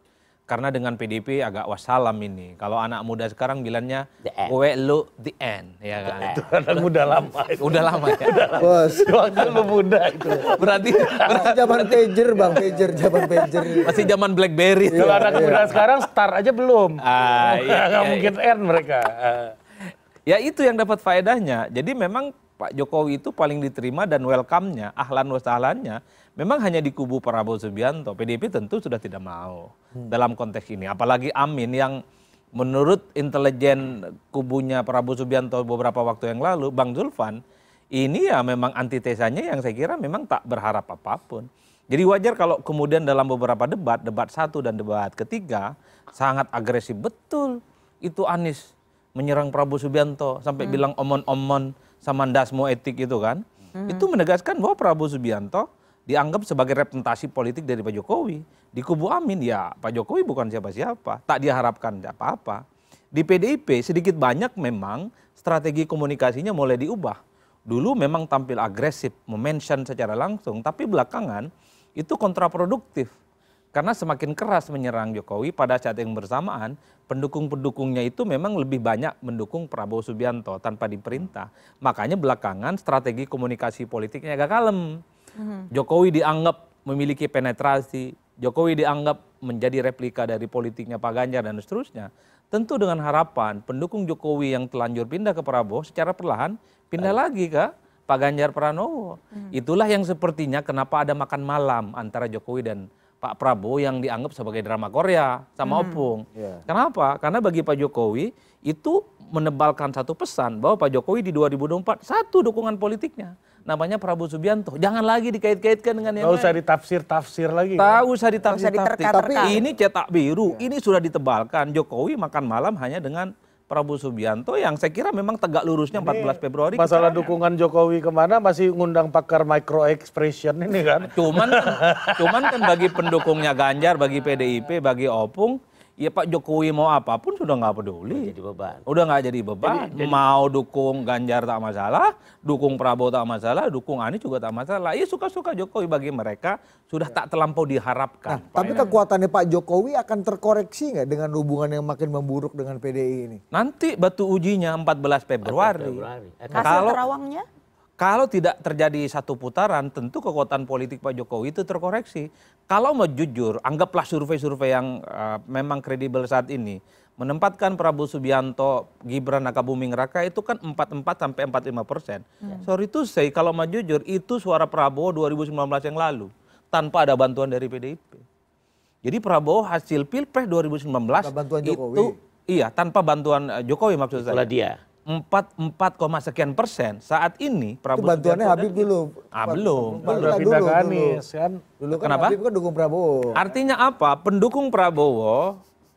karena dengan PDP agak wassalam ini. Kalau anak muda sekarang bilangnya gue lu the end ya kan. Itu anak muda lama. Itu. Udah lama ya. Udah lama. Bos, waktu lu muda itu. Berarti, berarti zaman pager Bang, pager zaman pager. Masih zaman BlackBerry. Kalau anak iya. muda sekarang start aja belum. Ah, iya, iya, mungkin iya. end mereka. Ah. Ya itu yang dapat faedahnya. Jadi memang Pak Jokowi itu paling diterima dan welcome-nya, ahlan wasahlannya memang hanya di kubu Prabowo Subianto. PDIP tentu sudah tidak mau hmm. dalam konteks ini. Apalagi Amin yang menurut intelijen kubunya Prabowo Subianto beberapa waktu yang lalu, Bang Zulfan, ini ya memang antitesanya yang saya kira memang tak berharap apapun. Jadi wajar kalau kemudian dalam beberapa debat, debat satu dan debat ketiga, sangat agresif betul itu Anies menyerang Prabowo Subianto sampai hmm. bilang omon-omon sama dasmo etik itu kan. Hmm. Itu menegaskan bahwa Prabowo Subianto dianggap sebagai representasi politik dari Pak Jokowi. Di kubu Amin ya Pak Jokowi bukan siapa-siapa, tak diharapkan apa-apa. Di PDIP sedikit banyak memang strategi komunikasinya mulai diubah. Dulu memang tampil agresif, mention secara langsung, tapi belakangan itu kontraproduktif. Karena semakin keras menyerang Jokowi pada saat yang bersamaan, pendukung-pendukungnya itu memang lebih banyak mendukung Prabowo Subianto tanpa diperintah. Makanya belakangan strategi komunikasi politiknya agak kalem Hmm. jokowi dianggap memiliki penetrasi jokowi dianggap menjadi replika dari politiknya pak ganjar dan seterusnya tentu dengan harapan pendukung jokowi yang telanjur pindah ke prabowo secara perlahan pindah lagi ke pak ganjar pranowo hmm. itulah yang sepertinya kenapa ada makan malam antara jokowi dan Pak Prabowo yang dianggap sebagai drama Korea sama hmm. Opung. Yeah. Kenapa? Karena bagi Pak Jokowi itu menebalkan satu pesan bahwa Pak Jokowi di 2024 satu dukungan politiknya namanya Prabowo Subianto. Jangan lagi dikait-kaitkan dengan yang Tahu usah ditafsir-tafsir lagi. Tahu usah ditafsir-tafsir. Tapi ini cetak biru, ya. ini sudah ditebalkan. Jokowi makan malam hanya dengan Prabowo Subianto yang saya kira memang tegak lurusnya 14 Februari. Masalah dukungan Jokowi kemana masih ngundang pakar micro expression ini kan. Cuman, kan, cuman kan bagi pendukungnya Ganjar, bagi PDIP, bagi Opung, ya Pak Jokowi mau apapun sudah nggak peduli. jadi beban. Udah nggak jadi beban. Jadi, jadi, mau dukung Ganjar tak masalah, dukung Prabowo tak masalah, dukung Anies juga tak masalah. Iya suka-suka Jokowi bagi mereka sudah ya. tak terlampau diharapkan. Nah, Pak tapi ya. kekuatannya Pak Jokowi akan terkoreksi nggak dengan hubungan yang makin memburuk dengan PDI ini? Nanti batu ujinya 14 Februari. 14 Februari. Eh, kalau, terawangnya? Kalau tidak terjadi satu putaran, tentu kekuatan politik Pak Jokowi itu terkoreksi. Kalau mau jujur, anggaplah survei-survei yang uh, memang kredibel saat ini. Menempatkan Prabowo Subianto, Gibran, Nakabuming Raka itu kan 44 sampai 45 persen. Hmm. Sorry itu saya kalau mau jujur, itu suara Prabowo 2019 yang lalu. Tanpa ada bantuan dari PDIP. Jadi Prabowo hasil Pilpres 2019 bantuan itu Iya, tanpa bantuan eh, Jokowi maksud saya. dia. 44, sekian persen saat ini Prabowo itu bantuannya ah, Habib dulu. Ah, belum. belum pindah dulu, ke Anies kan. Dulu kan Kenapa? Habib kan dukung Prabowo. Artinya apa? Pendukung Prabowo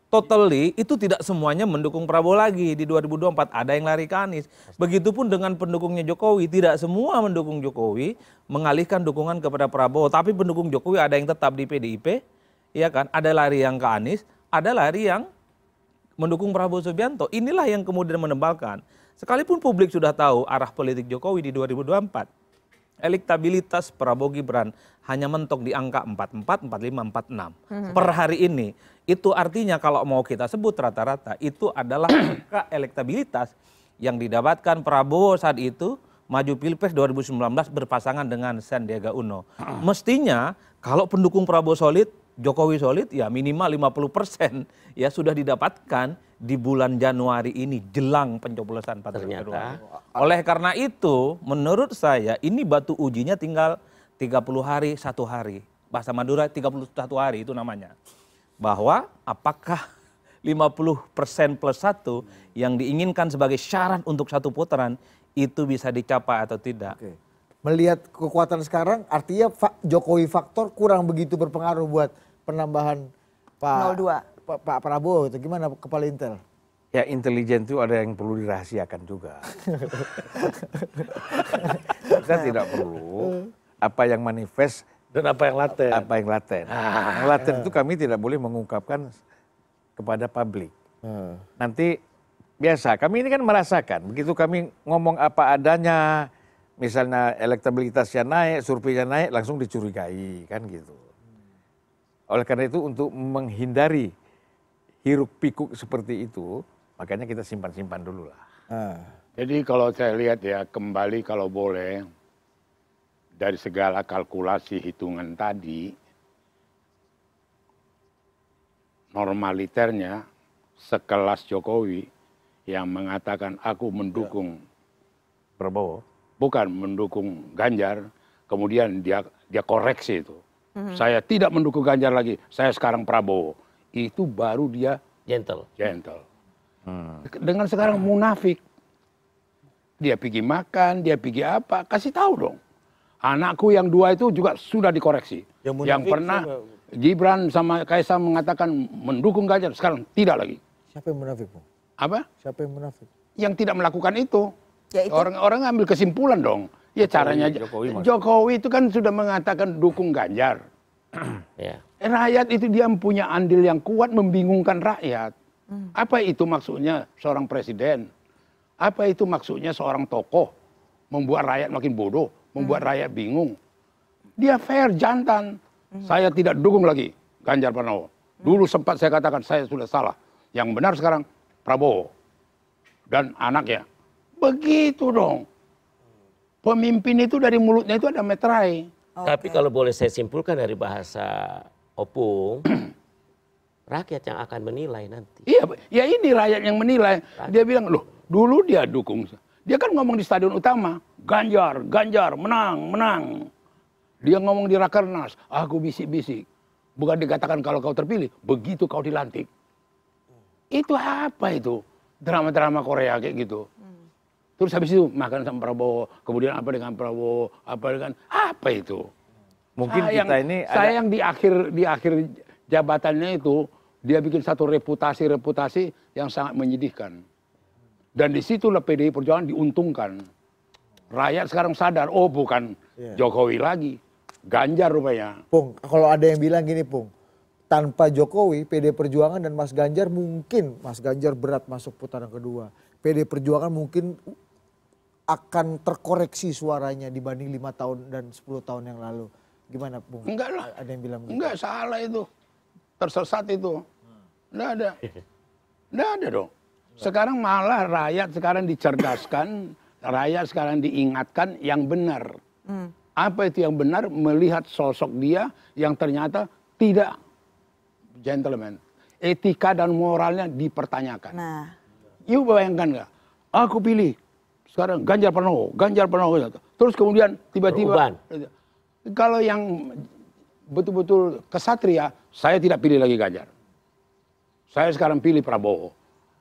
totally itu tidak semuanya mendukung Prabowo lagi di 2024 ada yang lari ke Anies. Begitupun dengan pendukungnya Jokowi, tidak semua mendukung Jokowi mengalihkan dukungan kepada Prabowo, tapi pendukung Jokowi ada yang tetap di PDIP, Iya kan? Ada lari yang ke Anies, ada lari yang mendukung Prabowo Subianto. Inilah yang kemudian menebalkan. Sekalipun publik sudah tahu arah politik Jokowi di 2024, elektabilitas Prabowo Gibran hanya mentok di angka 44, 45, 46 hmm. per hari ini. Itu artinya kalau mau kita sebut rata-rata itu adalah (coughs) angka elektabilitas yang didapatkan Prabowo saat itu maju Pilpres 2019 berpasangan dengan Sandiaga Uno. Hmm. Mestinya kalau pendukung Prabowo solid, Jokowi solid ya minimal 50% ya sudah didapatkan di bulan Januari ini jelang pencoblosan Pak Ternyata. Oleh karena itu, menurut saya ini batu ujinya tinggal 30 hari, satu hari. Bahasa Madura 31 hari itu namanya. Bahwa apakah 50 persen plus satu yang diinginkan sebagai syarat untuk satu putaran itu bisa dicapai atau tidak. Oke. Melihat kekuatan sekarang artinya Jokowi faktor kurang begitu berpengaruh buat penambahan Pak 02. Pak Prabowo itu gimana kepala Intel? Ya intelijen itu ada yang perlu dirahasiakan juga. Kita (laughs) tidak perlu apa yang manifest dan apa yang laten. Apa yang laten. Ah. Yang laten itu kami tidak boleh mengungkapkan kepada publik. Hmm. Nanti biasa kami ini kan merasakan begitu kami ngomong apa adanya, misalnya elektabilitasnya naik, surveinya naik langsung dicurigai kan gitu. Oleh karena itu untuk menghindari hiruk pikuk seperti itu, makanya kita simpan simpan dulu lah. Ah. Jadi kalau saya lihat ya kembali kalau boleh dari segala kalkulasi hitungan tadi normaliternya sekelas Jokowi yang mengatakan aku mendukung ya. Prabowo bukan mendukung Ganjar kemudian dia dia koreksi itu mm -hmm. saya tidak mendukung Ganjar lagi saya sekarang Prabowo itu baru dia gentle. Gentle. Hmm. Dengan sekarang munafik, dia pergi makan, dia pergi apa, kasih tahu dong. Anakku yang dua itu juga sudah dikoreksi. Yang, yang pernah siapa? Gibran sama Kaisang mengatakan mendukung Ganjar, sekarang tidak lagi. Siapa yang munafik? Bu? Apa? Siapa yang munafik? Yang tidak melakukan itu. Ya, itu. Orang-orang ambil kesimpulan dong. Ya caranya Jokowi, Jokowi itu kan sudah mengatakan dukung Ganjar ya. Rakyat itu dia punya andil yang kuat membingungkan rakyat. Hmm. Apa itu maksudnya seorang presiden? Apa itu maksudnya seorang tokoh membuat rakyat makin bodoh, membuat hmm. rakyat bingung? Dia fair jantan. Hmm. Saya tidak dukung lagi Ganjar Pranowo. Dulu sempat saya katakan saya sudah salah. Yang benar sekarang Prabowo dan anaknya. Begitu dong. Pemimpin itu dari mulutnya itu ada meterai tapi kalau boleh saya simpulkan dari bahasa opung (clears throat) rakyat yang akan menilai nanti iya ya ini rakyat yang menilai dia bilang loh dulu dia dukung dia kan ngomong di stadion utama Ganjar Ganjar menang menang dia ngomong di rakernas aku bisik-bisik bukan dikatakan kalau kau terpilih begitu kau dilantik itu apa itu drama-drama Korea kayak gitu Terus habis itu makan sama Prabowo, kemudian apa dengan Prabowo, apa dengan apa itu? Mungkin sayang, kita ini ada... saya yang di akhir di akhir jabatannya itu dia bikin satu reputasi-reputasi yang sangat menyedihkan. Dan di situ PDI Perjuangan diuntungkan. Rakyat sekarang sadar, oh bukan yeah. Jokowi lagi, Ganjar rupanya. Pung, kalau ada yang bilang gini Pung, tanpa Jokowi, PD Perjuangan dan Mas Ganjar mungkin Mas Ganjar berat masuk putaran kedua. PD Perjuangan mungkin akan terkoreksi suaranya dibanding lima tahun dan sepuluh tahun yang lalu? Gimana Bung? Enggak lah. Ada yang bilang gitu? Enggak, salah itu. Tersesat itu. Hmm. Enggak ada. (laughs) Enggak ada dong. Sekarang malah rakyat sekarang dicerdaskan, (coughs) rakyat sekarang diingatkan yang benar. Hmm. Apa itu yang benar? Melihat sosok dia yang ternyata tidak gentleman. Etika dan moralnya dipertanyakan. Nah. You bayangkan gak Aku pilih sekarang Ganjar Pranowo, Ganjar Pranowo. Terus kemudian tiba-tiba kalau yang betul-betul kesatria, saya tidak pilih lagi Ganjar. Saya sekarang pilih Prabowo.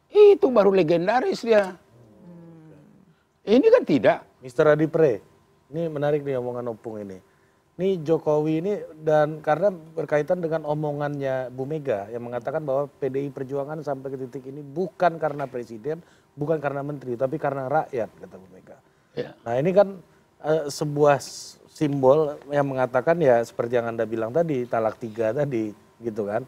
Itu baru legendaris dia. Hmm. Ini kan tidak. Mr. Adi Pre, ini menarik nih omongan Opung ini. Ini Jokowi ini dan karena berkaitan dengan omongannya Bu Mega yang mengatakan bahwa PDI Perjuangan sampai ke titik ini bukan karena presiden, bukan karena menteri tapi karena rakyat kata Bu Mega. Ya. Nah ini kan uh, sebuah simbol yang mengatakan ya seperti yang anda bilang tadi talak tiga tadi gitu kan.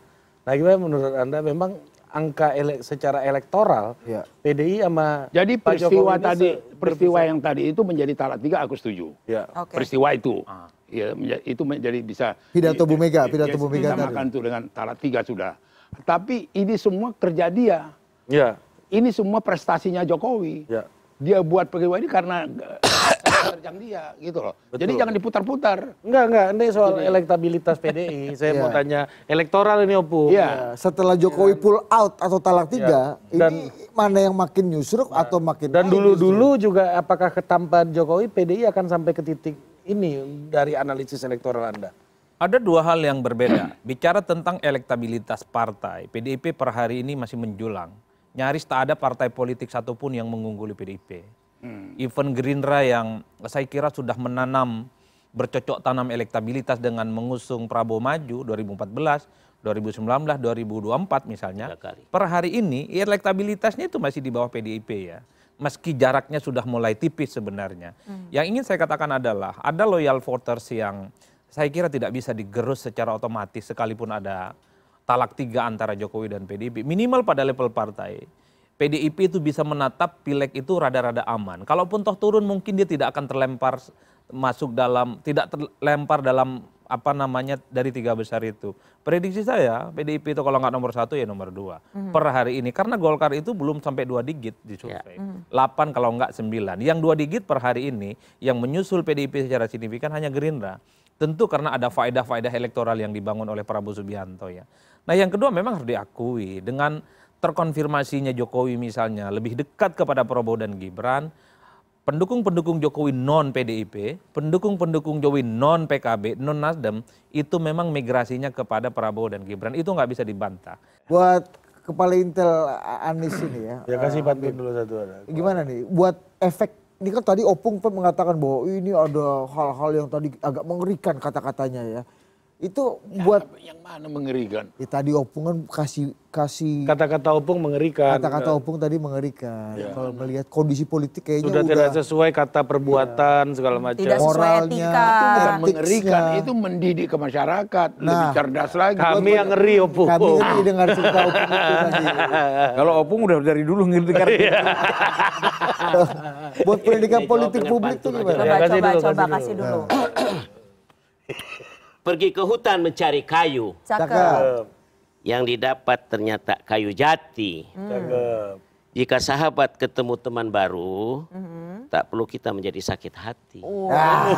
Nah gimana menurut anda memang angka ele secara elektoral ya. PDI sama jadi peristiwa tadi peristiwa yang tadi itu menjadi talak tiga aku setuju ya. okay. peristiwa itu ah. ya itu menjadi bisa pidato Bu Mega pidato ya, Bu Mega makan itu dengan talak tiga sudah tapi ini semua terjadi dia ya ini semua prestasinya Jokowi. Ya. Dia buat peristiwa ini karena eh, (coughs) terjang dia gitu loh. Betul. Jadi jangan diputar-putar. Enggak, enggak. Ini soal Jadi, elektabilitas (laughs) PDI. Saya mau ya. tanya elektoral ini Opu. Ya. ya. Setelah Jokowi ya. pull out atau talak tiga, dan, ini mana yang makin nyusruk nah, atau makin Dan dulu-dulu juga apakah ketampan Jokowi PDI akan sampai ke titik ini dari analisis elektoral Anda? Ada dua hal yang berbeda. Bicara tentang elektabilitas partai, PDIP per hari ini masih menjulang nyaris tak ada partai politik satupun yang mengungguli PDIP. Hmm. Even Gerindra yang saya kira sudah menanam bercocok tanam elektabilitas dengan mengusung Prabowo maju 2014, 2019, 2024 misalnya. Per hari ini ya elektabilitasnya itu masih di bawah PDIP ya. Meski jaraknya sudah mulai tipis sebenarnya. Hmm. Yang ingin saya katakan adalah ada loyal voters yang saya kira tidak bisa digerus secara otomatis sekalipun ada talak tiga antara Jokowi dan PDIP. Minimal pada level partai, PDIP itu bisa menatap pilek itu rada-rada aman. Kalaupun toh turun mungkin dia tidak akan terlempar masuk dalam, tidak terlempar dalam apa namanya dari tiga besar itu. Prediksi saya PDIP itu kalau nggak nomor satu ya nomor dua mm -hmm. per hari ini karena Golkar itu belum sampai dua digit di survei, yeah. mm -hmm. 8 kalau nggak sembilan. Yang dua digit per hari ini yang menyusul PDIP secara signifikan hanya Gerindra. Tentu karena ada faedah-faedah elektoral yang dibangun oleh Prabowo Subianto ya. Nah yang kedua memang harus diakui dengan terkonfirmasinya Jokowi misalnya lebih dekat kepada Prabowo dan Gibran, pendukung-pendukung Jokowi non PDIP, pendukung-pendukung Jokowi non PKB, non Nasdem itu memang migrasinya kepada Prabowo dan Gibran itu nggak bisa dibantah. Buat kepala Intel Anies ini ya. Ya kasih eh, bantuin uh, dulu satu ada. Gimana nih buat efek ini kan tadi Opung pun mengatakan bahwa ini ada hal-hal yang tadi agak mengerikan kata-katanya ya. Itu ya, buat yang mana mengerikan? Ya, tadi Opung kan kasih kasih kata-kata Opung mengerikan. Kata-kata Opung tadi mengerikan. Ya. Kalau melihat kondisi politik kayaknya sudah udah, tidak sesuai kata perbuatan ya. segala macam. Tidak Moralnya itu bukan mengerikan, itu mendidik ke masyarakat nah, lebih cerdas lagi. Kami buat, yang ngeri Opung. Kami ngeri ah. dengar cerita Opung itu tadi. (laughs) Kalau Opung udah dari dulu ngeri dengar. Iya. Gitu. buat pendidikan politik publik itu gimana? coba coba kasih dulu. (clears throat) pergi ke hutan mencari kayu. Cakep. Yang didapat ternyata kayu jati. Hmm. Cakep. Jika sahabat ketemu teman baru, mm -hmm. tak perlu kita menjadi sakit hati. Tapi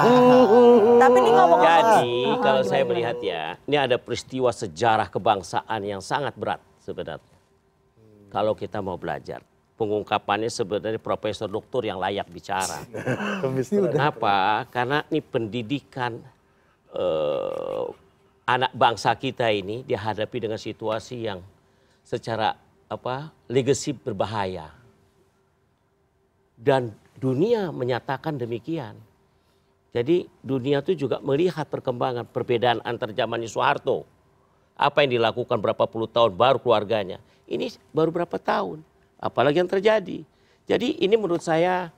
ini ngomong Jadi ah, kalau saya melihat ya, ini ada peristiwa sejarah kebangsaan yang sangat berat sebenarnya. Hmm. Kalau kita mau belajar, pengungkapannya sebenarnya profesor doktor yang layak bicara. (laughs) Kenapa? Karena ini pendidikan eh, anak bangsa kita ini dihadapi dengan situasi yang secara apa legacy berbahaya. Dan dunia menyatakan demikian. Jadi dunia itu juga melihat perkembangan perbedaan antar zamannya Soeharto. Apa yang dilakukan berapa puluh tahun baru keluarganya. Ini baru berapa tahun. Apalagi yang terjadi. Jadi ini menurut saya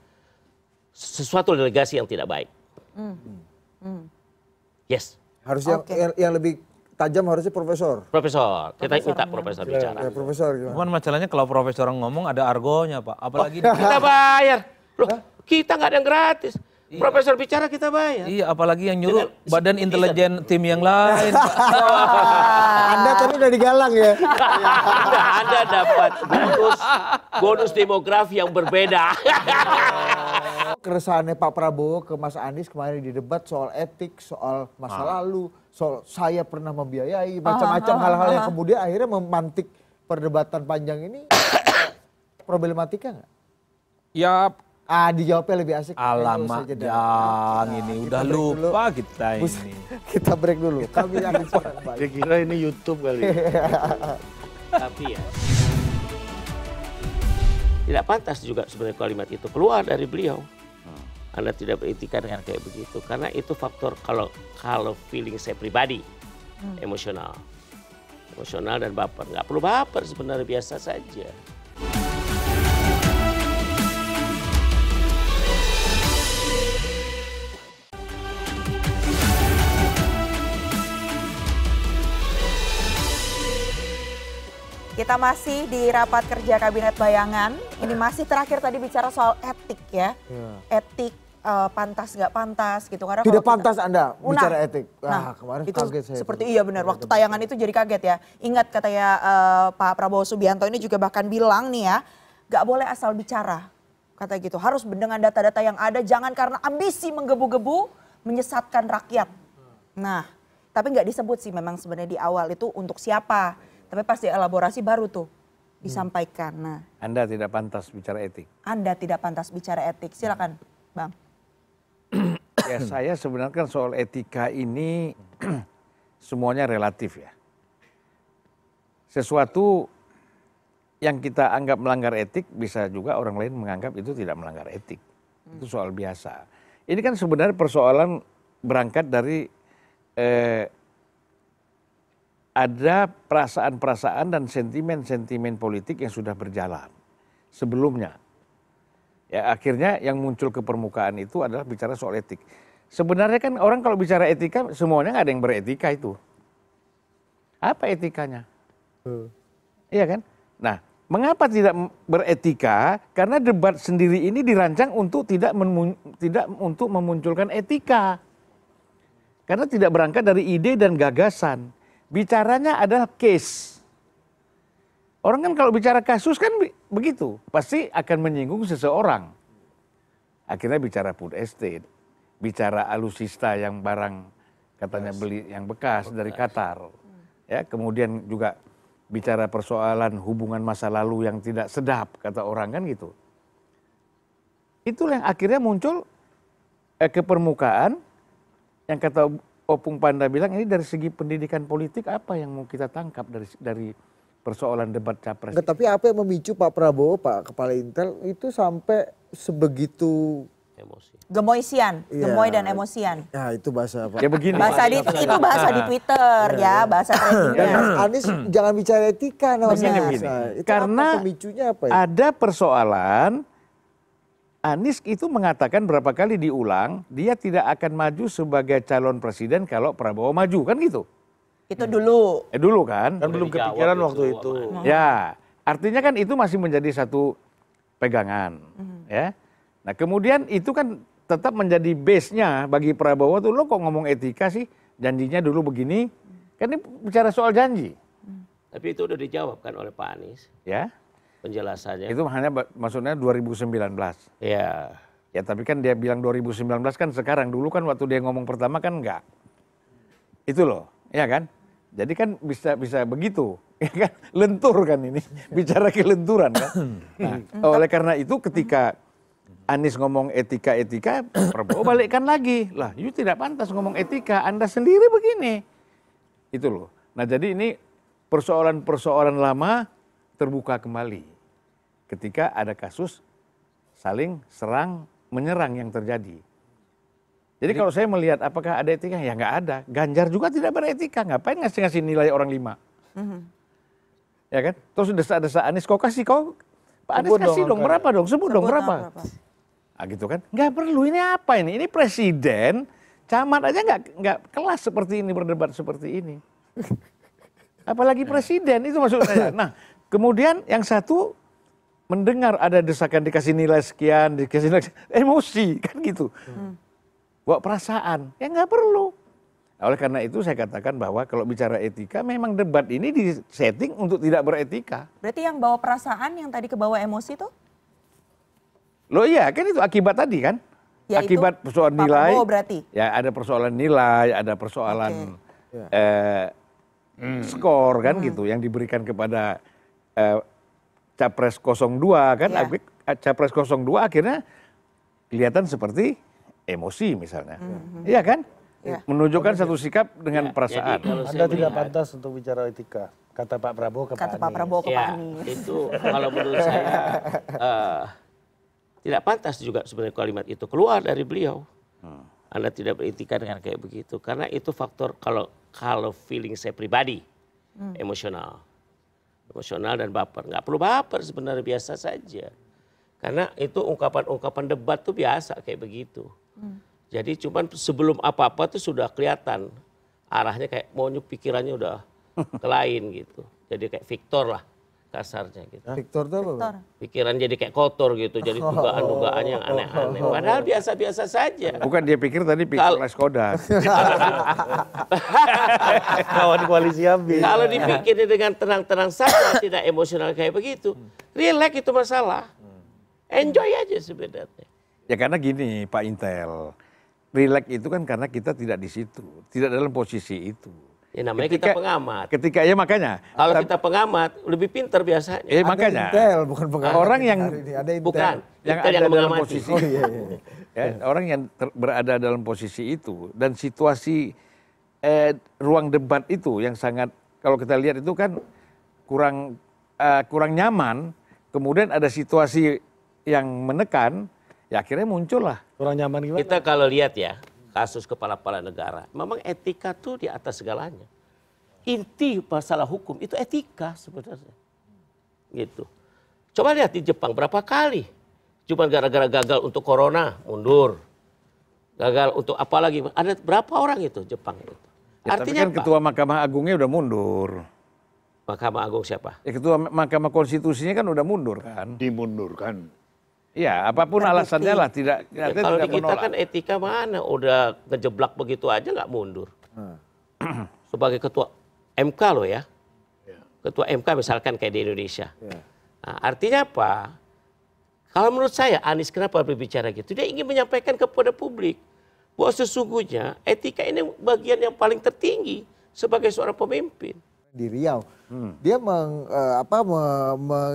sesuatu delegasi yang tidak baik. Mm. Mm. Yes. Harusnya okay. yang, yang lebih tajam harusnya profesor. Profesor, kita minta profesor ya, bicara. Ya, profesor gimana? Cuman masalahnya kalau profesor ngomong ada argonya pak, apalagi oh, kita bayar. Loh, kita nggak ada yang gratis. Iya. Profesor bicara kita bayar. Iya, apalagi yang nyuruh Dengan, badan intelijen tim yang lain. (laughs) anda tadi udah digalang ya. anda, iya. (laughs) anda dapat bonus bonus demografi yang berbeda. (laughs) keresahannya Pak Prabowo ke Mas Anies kemarin di debat soal etik, soal masa ah. lalu, soal saya pernah membiayai, ah, macam-macam ah, ah, hal-hal yang kemudian akhirnya memantik perdebatan panjang ini (coughs) problematika nggak? Ya Ah, dijawabnya lebih asik. Alamak, ya, nah, ini udah lupa dulu. kita ini. (laughs) kita break dulu. Kami akan Saya kira ini YouTube kali. Ya. (laughs) Tapi ya, tidak pantas juga sebenarnya kalimat itu keluar dari beliau. Anda tidak beriktikad dengan kayak begitu karena itu faktor kalau kalau feeling saya pribadi hmm. emosional emosional dan baper nggak perlu baper sebenarnya biasa saja. Kita masih di rapat kerja kabinet bayangan. Ini nah. masih terakhir tadi bicara soal etik ya. ya. Etik uh, pantas nggak pantas gitu karena tidak pantas anda nah, bicara etik nah nah kemarin itu kaget saya seperti itu. iya benar waktu tayangan itu jadi kaget ya ingat katanya uh, Pak Prabowo Subianto ini juga bahkan bilang nih ya nggak boleh asal bicara kata gitu harus dengan data-data yang ada jangan karena ambisi menggebu-gebu menyesatkan rakyat nah tapi nggak disebut sih memang sebenarnya di awal itu untuk siapa tapi pasti elaborasi baru tuh hmm. disampaikan nah anda tidak pantas bicara etik Anda tidak pantas bicara etik silakan Bang ya (clears throat) saya sebenarnya kan soal etika ini (clears throat) semuanya relatif ya. Sesuatu yang kita anggap melanggar etik bisa juga orang lain menganggap itu tidak melanggar etik. Itu hmm. soal biasa. Ini kan sebenarnya persoalan berangkat dari eh, ada perasaan-perasaan dan sentimen-sentimen politik yang sudah berjalan sebelumnya ya akhirnya yang muncul ke permukaan itu adalah bicara soal etik sebenarnya kan orang kalau bicara etika semuanya nggak ada yang beretika itu apa etikanya hmm. iya kan nah mengapa tidak beretika karena debat sendiri ini dirancang untuk tidak tidak untuk memunculkan etika karena tidak berangkat dari ide dan gagasan bicaranya adalah case Orang kan kalau bicara kasus kan begitu, pasti akan menyinggung seseorang. Akhirnya bicara food estate, bicara alusista yang barang katanya beli yang bekas, bekas dari Qatar. Ya, kemudian juga bicara persoalan hubungan masa lalu yang tidak sedap kata orang kan gitu. Itulah yang akhirnya muncul eh, ke permukaan yang kata Opung Panda bilang ini dari segi pendidikan politik apa yang mau kita tangkap dari dari persoalan debat capres. Nggak, tapi apa yang memicu Pak Prabowo, Pak Kepala Intel itu sampai sebegitu emosi. Gemoisian, ya, gemoy dan emosian. Ya itu bahasa apa? Ya begini. Bahasa di itu bahasa di nah. Twitter ya, iya. (clears throat) ya bahasa trendingnya. Anies (clears throat) jangan bicara etika namanya. begini, begini. Nah, itu Karena apa pemicunya apa ya? Ada persoalan Anies itu mengatakan berapa kali diulang dia tidak akan maju sebagai calon presiden kalau Prabowo maju kan gitu. Itu hmm. dulu. Eh dulu kan? Kan belum kepikiran waktu itu. itu. Ya. ya, artinya kan itu masih menjadi satu pegangan, hmm. ya. Nah, kemudian itu kan tetap menjadi base-nya bagi Prabowo tuh lo kok ngomong etika sih? Janjinya dulu begini. Hmm. Kan ini bicara soal janji. Hmm. Tapi itu udah dijawab kan oleh Pak Anies. Ya. Penjelasannya. Itu hanya maksudnya 2019. Ya. Ya tapi kan dia bilang 2019 kan sekarang. Dulu kan waktu dia ngomong pertama kan enggak. Itu loh ya kan? Jadi kan bisa bisa begitu, (laughs) ya kan? Lentur kan ini, bicara kelenturan kan. (clears throat) Nah, oleh karena itu ketika Anies ngomong etika-etika, (clears throat) Prabowo balikkan lagi. Lah, you tidak pantas ngomong etika, Anda sendiri begini. Itu loh. Nah, jadi ini persoalan-persoalan lama terbuka kembali. Ketika ada kasus saling serang menyerang yang terjadi. Jadi kalau saya melihat apakah ada etika, ya nggak ada. Ganjar juga tidak beretika, ngapain ngasih-ngasih nilai orang lima. Mm-hmm. Ya kan? Terus desa-desa Anies, kau kasih kau, Pak Anies kasih dong, berapa dong, sebut, dong berapa. berapa. Ah gitu kan? Nggak perlu, ini apa ini? Ini presiden, camat aja nggak, nggak kelas seperti ini, berdebat seperti ini. (laughs) Apalagi presiden, itu maksud saya. (laughs) Nah, kemudian yang satu mendengar ada desakan dikasih nilai sekian, dikasih nilai, (laughs) emosi kan gitu. Mm bawa perasaan. Ya nggak perlu. Nah, oleh karena itu saya katakan bahwa kalau bicara etika memang debat ini di setting untuk tidak beretika. Berarti yang bawa perasaan yang tadi ke bawah emosi itu? Loh iya kan itu akibat tadi kan? Ya akibat persoalan Pak nilai. Pak berarti. Ya ada persoalan nilai, ada persoalan okay. Ya. eh, hmm. skor kan hmm. gitu yang diberikan kepada eh, Capres 02 kan. Ya. Eh, Capres 02 akhirnya kelihatan seperti emosi misalnya. Mhm. Iya kan? Ya. Menunjukkan iya. satu sikap dengan ya, perasaan. Jadi Anda tidak pantas untuk bicara etika, kata Pak Prabowo ke kata Pak, Prabowo ke ya, Itu kalau menurut saya uh, (laughs) tidak pantas juga sebenarnya kalimat itu keluar dari beliau. Hmm. Anda tidak beretika dengan kayak begitu karena itu faktor kalau kalau feeling saya pribadi hmm. emosional, emosional dan baper. Nggak perlu baper sebenarnya biasa saja. Karena itu ungkapan-ungkapan debat tuh biasa kayak begitu. Jadi cuman sebelum apa-apa tuh sudah kelihatan arahnya kayak maunya pikirannya udah (laughs) ke lain gitu. Jadi kayak Victor lah kasarnya gitu. Victor tuh apa? Pikiran jadi kayak kotor gitu, jadi oh. dugaan-dugaan yang aneh-aneh. Padahal biasa-biasa saja. Bukan dia pikir tadi pikir Koda. (laughs) Kawan koalisi ambil. Kalau dipikirnya dengan tenang-tenang saja, (coughs) tidak emosional kayak begitu. Relax itu masalah. Hmm. Enjoy aja sebenarnya ya karena gini pak intel rileks itu kan karena kita tidak di situ tidak dalam posisi itu Ya namanya ketika, kita pengamat. Ketika ya makanya. Kalau kita pengamat lebih pintar biasanya. Eh, makanya. Intel bukan pengamat. Orang yang ada intel. bukan yang intel ada yang dalam posisi. Oh, iya, iya. iya. (laughs) ya, orang yang ter, berada dalam posisi itu dan situasi eh, ruang debat itu yang sangat kalau kita lihat itu kan kurang uh, kurang nyaman. Kemudian ada situasi yang menekan ya akhirnya muncul lah kurang nyaman gimana. Kita kalau lihat ya kasus kepala-kepala negara, memang etika tuh di atas segalanya. Inti masalah hukum itu etika sebenarnya. Gitu. Coba lihat di Jepang berapa kali cuma gara-gara gagal untuk corona mundur. Gagal untuk apa lagi? Ada berapa orang itu Jepang itu? Ya, Artinya kan apa? ketua Mahkamah Agungnya udah mundur. Mahkamah Agung siapa? Ya, ketua Mahkamah Konstitusinya kan udah mundur kan? Dimundurkan. Iya, apapun alasannya lah tidak. Ya, kalau tidak di kita menolak. kan etika mana, udah ngejeblak begitu aja nggak mundur. Hmm. (clears throat) Sebagai ketua MK loh ya, yeah. ketua MK misalkan kayak di Indonesia. Yeah. Nah, artinya apa? Kalau menurut saya Anies kenapa berbicara gitu? Dia ingin menyampaikan kepada publik bahwa sesungguhnya etika ini bagian yang paling tertinggi sebagai seorang pemimpin di Riau. Hmm. Dia meng, uh, apa me,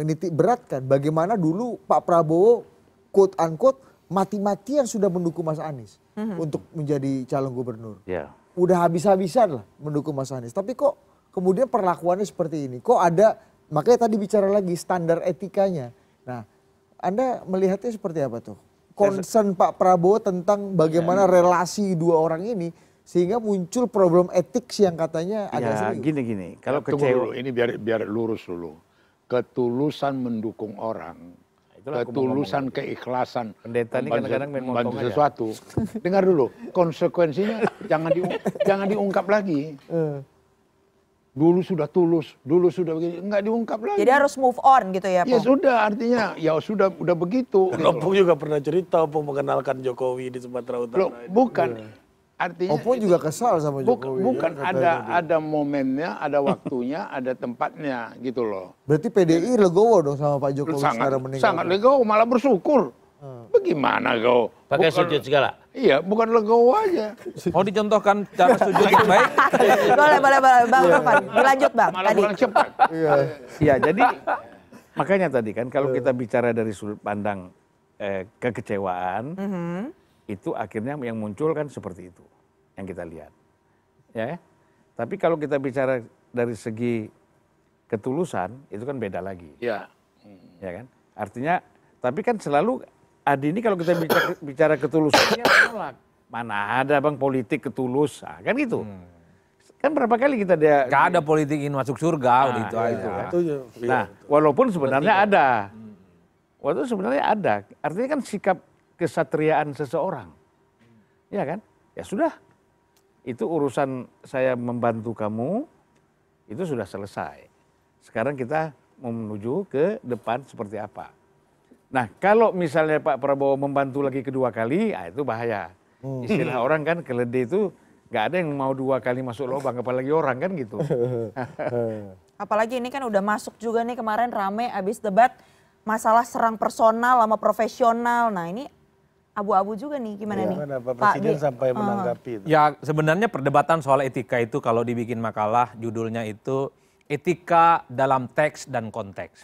menitik beratkan bagaimana dulu Pak Prabowo quote unquote mati-matian sudah mendukung Mas Anies mm-hmm. untuk menjadi calon gubernur. Yeah. Udah habis-habisan lah mendukung Mas Anies. Tapi kok kemudian perlakuannya seperti ini? Kok ada makanya tadi bicara lagi standar etikanya. Nah, Anda melihatnya seperti apa tuh? Concern Pak Prabowo tentang bagaimana ya. relasi dua orang ini sehingga muncul problem etik yang katanya ya, agak serius. gini-gini. Kalau ya, kecewa ini biar biar lurus dulu. Ketulusan mendukung orang Itulah ketulusan, keikhlasan. Pendeta ini kadang-kadang main sesuatu aja. sesuatu. Dengar dulu, konsekuensinya jangan di, jangan diungkap lagi. Hmm. Dulu sudah tulus, dulu sudah begini, enggak diungkap lagi. Jadi harus move on gitu ya, Pong? Ya sudah, artinya ya sudah udah begitu. Lompong gitu. juga pernah cerita, Pong mengenalkan Jokowi di Sumatera Utara. Loh, bukan. Iya artinya Oppo juga kesal sama Jokowi. Ya, bukan ya, ada itu. ada momennya, ada waktunya, (laughs) ada tempatnya gitu loh. Berarti PDI legowo dong sama Pak Jokowi sangat, sekarang meninggal. Sangat legowo, malah bersyukur. Hmm. Bagaimana kau? Pakai bukan, sujud segala? Iya, bukan legowo aja. (laughs) Mau dicontohkan cara sujud yang baik? (laughs) boleh, boleh, boleh. Bang, yeah. Bang, dilanjut Bang. Malah tadi. cepat. Iya, yeah. jadi makanya tadi kan kalau iya. kita bicara dari sudut pandang eh, kekecewaan, mm -hmm itu akhirnya yang muncul kan seperti itu yang kita lihat ya tapi kalau kita bicara dari segi ketulusan itu kan beda lagi ya ya kan artinya tapi kan selalu Adi ini kalau kita bicara, (coughs) bicara ketulusannya menolak mana ada bang politik ketulus nah, kan gitu hmm. kan berapa kali kita dia gak ada politik ingin masuk surga ah, iya, iya. nah, gitu ya, itu kan. nah walaupun sebenarnya kan- ada hmm. walaupun sebenarnya ada artinya kan sikap kesatriaan seseorang. Ya kan? Ya sudah. Itu urusan saya membantu kamu, itu sudah selesai. Sekarang kita menuju ke depan seperti apa. Nah, kalau misalnya Pak Prabowo membantu lagi kedua kali, ah itu bahaya. Hmm. Istilah (laughs) orang kan keledai itu nggak ada yang mau dua kali masuk lubang, apalagi orang kan gitu. (laughs) (laughs) apalagi ini kan udah masuk juga nih kemarin rame abis debat masalah serang personal sama profesional. Nah ini abu-abu juga nih gimana ya, nih? Pak Presiden Pak, sampai ah. menanggapi uh. itu. Ya sebenarnya perdebatan soal etika itu kalau dibikin makalah judulnya itu etika dalam teks dan konteks.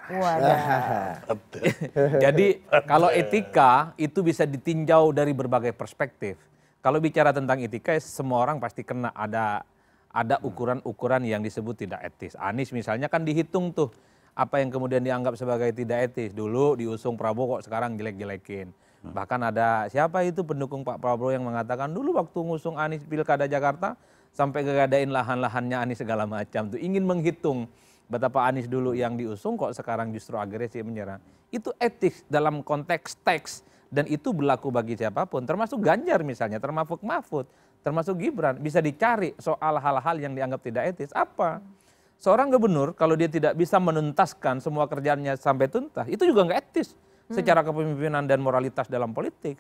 (laughs) Jadi kalau etika itu bisa ditinjau dari berbagai perspektif. Kalau bicara tentang etika semua orang pasti kena ada ada hmm. ukuran-ukuran yang disebut tidak etis. Anies misalnya kan dihitung tuh apa yang kemudian dianggap sebagai tidak etis. Dulu diusung Prabowo kok sekarang jelek-jelekin Bahkan ada siapa itu pendukung Pak Prabowo yang mengatakan dulu waktu ngusung Anies Pilkada Jakarta sampai gegadain lahan-lahannya Anies segala macam tuh ingin menghitung betapa Anies dulu yang diusung kok sekarang justru agresif menyerang. Itu etis dalam konteks teks dan itu berlaku bagi siapapun termasuk Ganjar misalnya, termasuk Mahfud, termasuk Gibran bisa dicari soal hal-hal yang dianggap tidak etis. Apa? Seorang gubernur kalau dia tidak bisa menuntaskan semua kerjaannya sampai tuntas, itu juga nggak etis secara kepemimpinan dan moralitas dalam politik.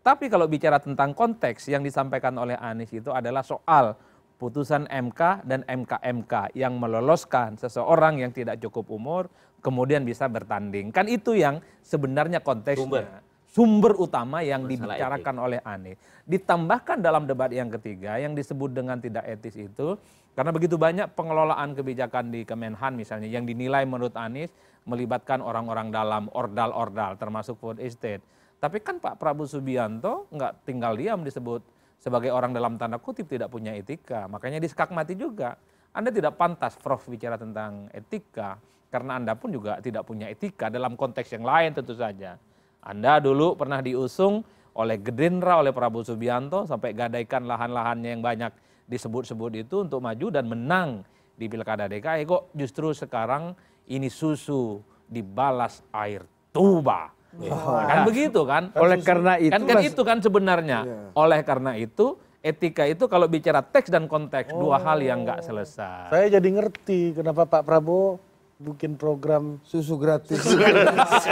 Tapi kalau bicara tentang konteks yang disampaikan oleh Anies itu adalah soal putusan MK dan MKMK yang meloloskan seseorang yang tidak cukup umur kemudian bisa bertanding. Kan itu yang sebenarnya konteksnya. Sumber sumber utama yang Masalah dibicarakan etik. oleh Anies. Ditambahkan dalam debat yang ketiga yang disebut dengan tidak etis itu karena begitu banyak pengelolaan kebijakan di Kemenhan misalnya yang dinilai menurut Anies melibatkan orang-orang dalam ordal-ordal termasuk food estate. Tapi kan Pak Prabowo Subianto nggak tinggal diam disebut sebagai orang dalam tanda kutip tidak punya etika. Makanya diskakmati juga. Anda tidak pantas Prof bicara tentang etika karena Anda pun juga tidak punya etika dalam konteks yang lain tentu saja. Anda dulu pernah diusung oleh Gerindra oleh Prabowo Subianto sampai gadaikan lahan-lahannya yang banyak disebut-sebut itu untuk maju dan menang di Pilkada DKI e. kok justru sekarang ini susu dibalas air tuba. Wow. Kan begitu kan? kan Oleh karena itu kan, kan itu kan sebenarnya. Yeah. Oleh karena itu etika itu kalau bicara teks dan konteks oh. dua hal yang nggak oh. selesai. Saya jadi ngerti kenapa Pak Prabowo bikin program susu gratis. Susu gratis.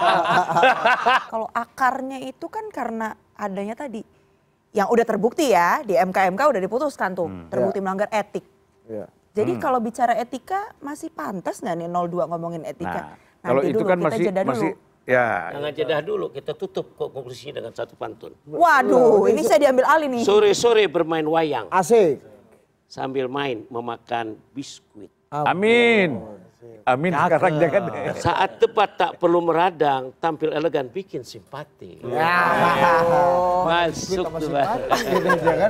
(laughs) kalau akarnya itu kan karena adanya tadi yang udah terbukti ya di MKMK -MK udah diputuskan tuh hmm. terbukti yeah. melanggar etik. Yeah. Jadi hmm. kalau bicara etika masih pantas nggak nih 02 ngomongin etika? Nah, Nanti kalau dulu, itu kan masih masih dulu. Ya. Jangan jeda dulu, kita tutup konklusi dengan satu pantun. Waduh, ini saya diambil alih nih. Sore-sore bermain wayang. Asik. Sambil main memakan biskuit. Amin. Amin. Oh, Amin sekarang jangan Saat tepat tak perlu meradang, tampil elegan bikin simpati. Ya. Oh. Masuk tuh.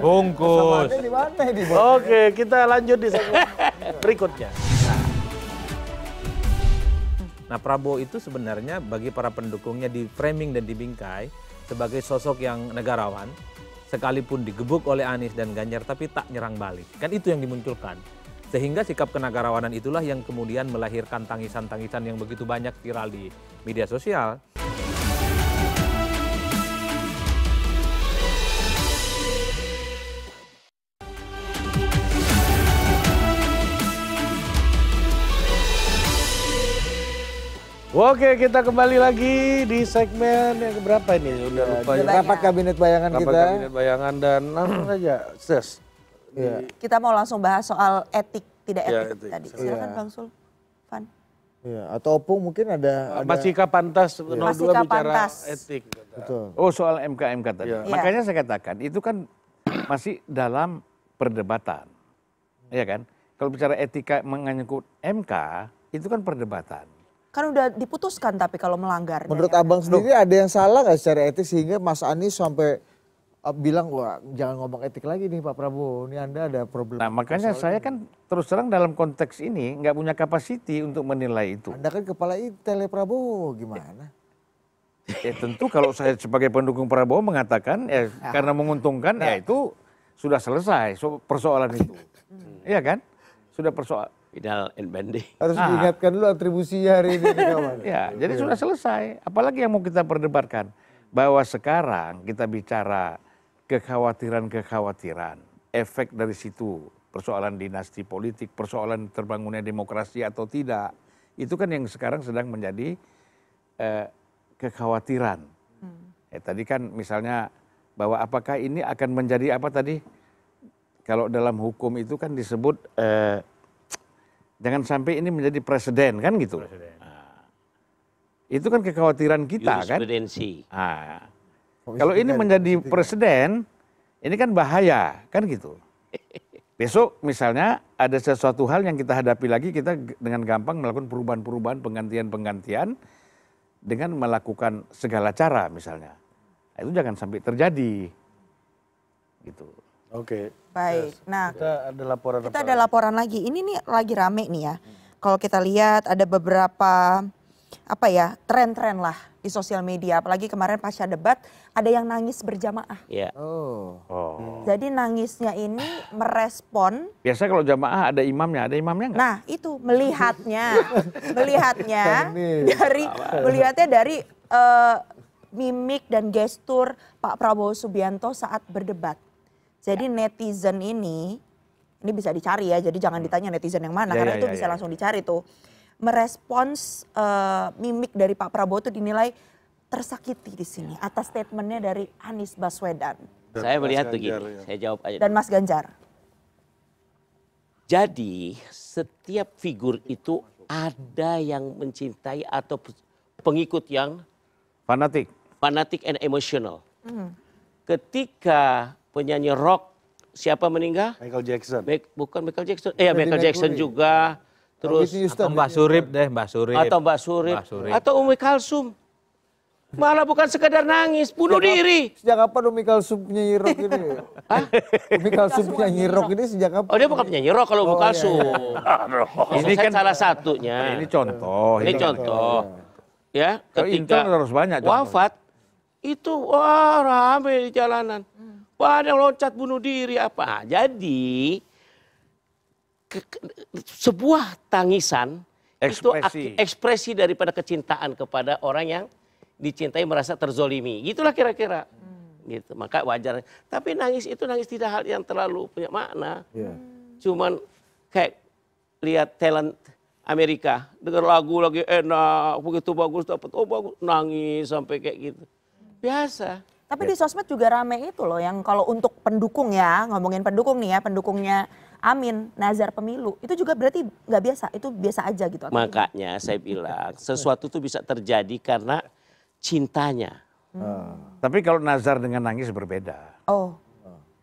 Bungkus. Oke, kita lanjut di (laughs) berikutnya. Nah Prabowo itu sebenarnya bagi para pendukungnya di framing dan dibingkai sebagai sosok yang negarawan sekalipun digebuk oleh Anies dan Ganjar tapi tak nyerang balik. Kan itu yang dimunculkan. Sehingga sikap kenegarawanan itulah yang kemudian melahirkan tangisan-tangisan yang begitu banyak viral di media sosial. Oke, kita kembali lagi di segmen yang berapa ini? Udah lupa. rapat kabinet bayangan rapat kita. Rapat kabinet bayangan dan langsung (clears throat) aja, Ses. Yeah. Kita mau langsung bahas soal etik tidak iya, etik, yeah, tadi. Iya. Silakan yeah. Bang Sul. Fan. Ya, atau Opung mungkin ada, ada pantas ya. 02 Masihkah bicara etik. Betul. Oh, soal MKMK tadi. Ya. Makanya saya katakan itu kan masih dalam perdebatan. Iya kan? Kalau bicara etika menyangkut MK, itu kan perdebatan. Kan udah diputuskan tapi kalau melanggar. Menurut ya. Kan? Abang sendiri Duh. ada yang salah nggak secara etis sehingga Mas Anies sampai Eh, bilang wah jangan ngomong etik lagi nih Pak Prabowo ini Anda ada problem. Nah makanya saya ini. kan terus terang dalam konteks ini nggak punya kapasiti untuk menilai itu. Anda kan kepala intel ya, Prabowo gimana? Ya, ya tentu kalau saya sebagai pendukung Prabowo mengatakan ya ah. karena menguntungkan nah. ya ah. itu sudah selesai so, persoalan itu. Hmm. Iya kan? Sudah persoal final and bending. Harus nah. diingatkan dulu atribusi hari ini (laughs) ya, jadi iya. sudah selesai. Apalagi yang mau kita perdebatkan? Bahwa sekarang kita bicara kekhawatiran-kekhawatiran, efek dari situ, persoalan dinasti politik, persoalan terbangunnya demokrasi atau tidak, itu kan yang sekarang sedang menjadi eh, kekhawatiran. Hmm. Eh, tadi kan misalnya bahwa apakah ini akan menjadi apa tadi? Kalau dalam hukum itu kan disebut eh, jangan sampai ini menjadi presiden kan gitu. Presiden. Nah, itu kan kekhawatiran kita kan. ah kalau ini menjadi presiden ini kan bahaya kan gitu (laughs) besok misalnya ada sesuatu hal yang kita hadapi lagi kita dengan gampang melakukan perubahan-perubahan penggantian-penggantian dengan melakukan segala cara misalnya nah, itu jangan sampai terjadi gitu oke Baik. baik nah kita ada laporan kita ada laporan lagi ini nih lagi rame nih ya hmm. kalau kita lihat ada beberapa apa ya tren-tren lah di sosial media. Apalagi kemarin pasca debat ada yang nangis berjamaah. Iya. Oh. oh. Jadi nangisnya ini merespon. Biasa kalau jamaah ada imamnya, ada imamnya nggak? Nah itu melihatnya, (laughs) melihatnya dari melihatnya dari uh, mimik dan gestur Pak Prabowo Subianto saat berdebat. Jadi ya. netizen ini, ini bisa dicari ya, jadi jangan hmm. ditanya netizen yang mana, ya, karena ya, itu ya, bisa ya. langsung dicari tuh merespons uh, mimik dari Pak Prabowo itu dinilai tersakiti di sini ya. atas statementnya dari Anies Baswedan. saya melihat begini, ya. saya jawab aja. Dan Mas Ganjar. Jadi setiap figur itu ada yang mencintai atau pengikut yang fanatik, fanatik and emotional. Mm. Ketika penyanyi rock siapa meninggal? Michael Jackson. bukan Michael Jackson. Eh, Michael Jackson juga terus atau ya, Mbak Surip deh Mbak Surip atau Mbak Surip, atau Umi Kalsum malah bukan sekadar nangis bunuh sejak diri sejak apa Umi Kalsum punya nyirok ini (laughs) Hah? Umi Kalsum punya nyirok ini sejak kapan oh dia bukan punya nyirok kalau Umi oh, iya, Kalsum iya, iya. ini kan salah satunya ini contoh ini, contoh iya, ya ketika kan harus banyak contoh. wafat itu wah rame di jalanan banyak hmm. loncat bunuh diri apa ah, jadi sebuah tangisan ekspresi. itu ekspresi daripada kecintaan kepada orang yang dicintai merasa terzolimi. Itulah kira-kira. Hmm. Gitu. Maka wajar. Tapi nangis itu nangis tidak hal yang terlalu punya makna. Yeah. Cuman kayak lihat talent Amerika, dengar lagu lagi enak, begitu bagus dapat oh bagus nangis sampai kayak gitu. Biasa. Tapi ya. di sosmed juga rame itu loh yang kalau untuk pendukung ya, ngomongin pendukung nih ya, pendukungnya Amin, nazar pemilu itu juga berarti nggak biasa, itu biasa aja gitu. Makanya saya bilang sesuatu itu bisa terjadi karena cintanya. Hmm. Tapi kalau nazar dengan nangis berbeda. Oh,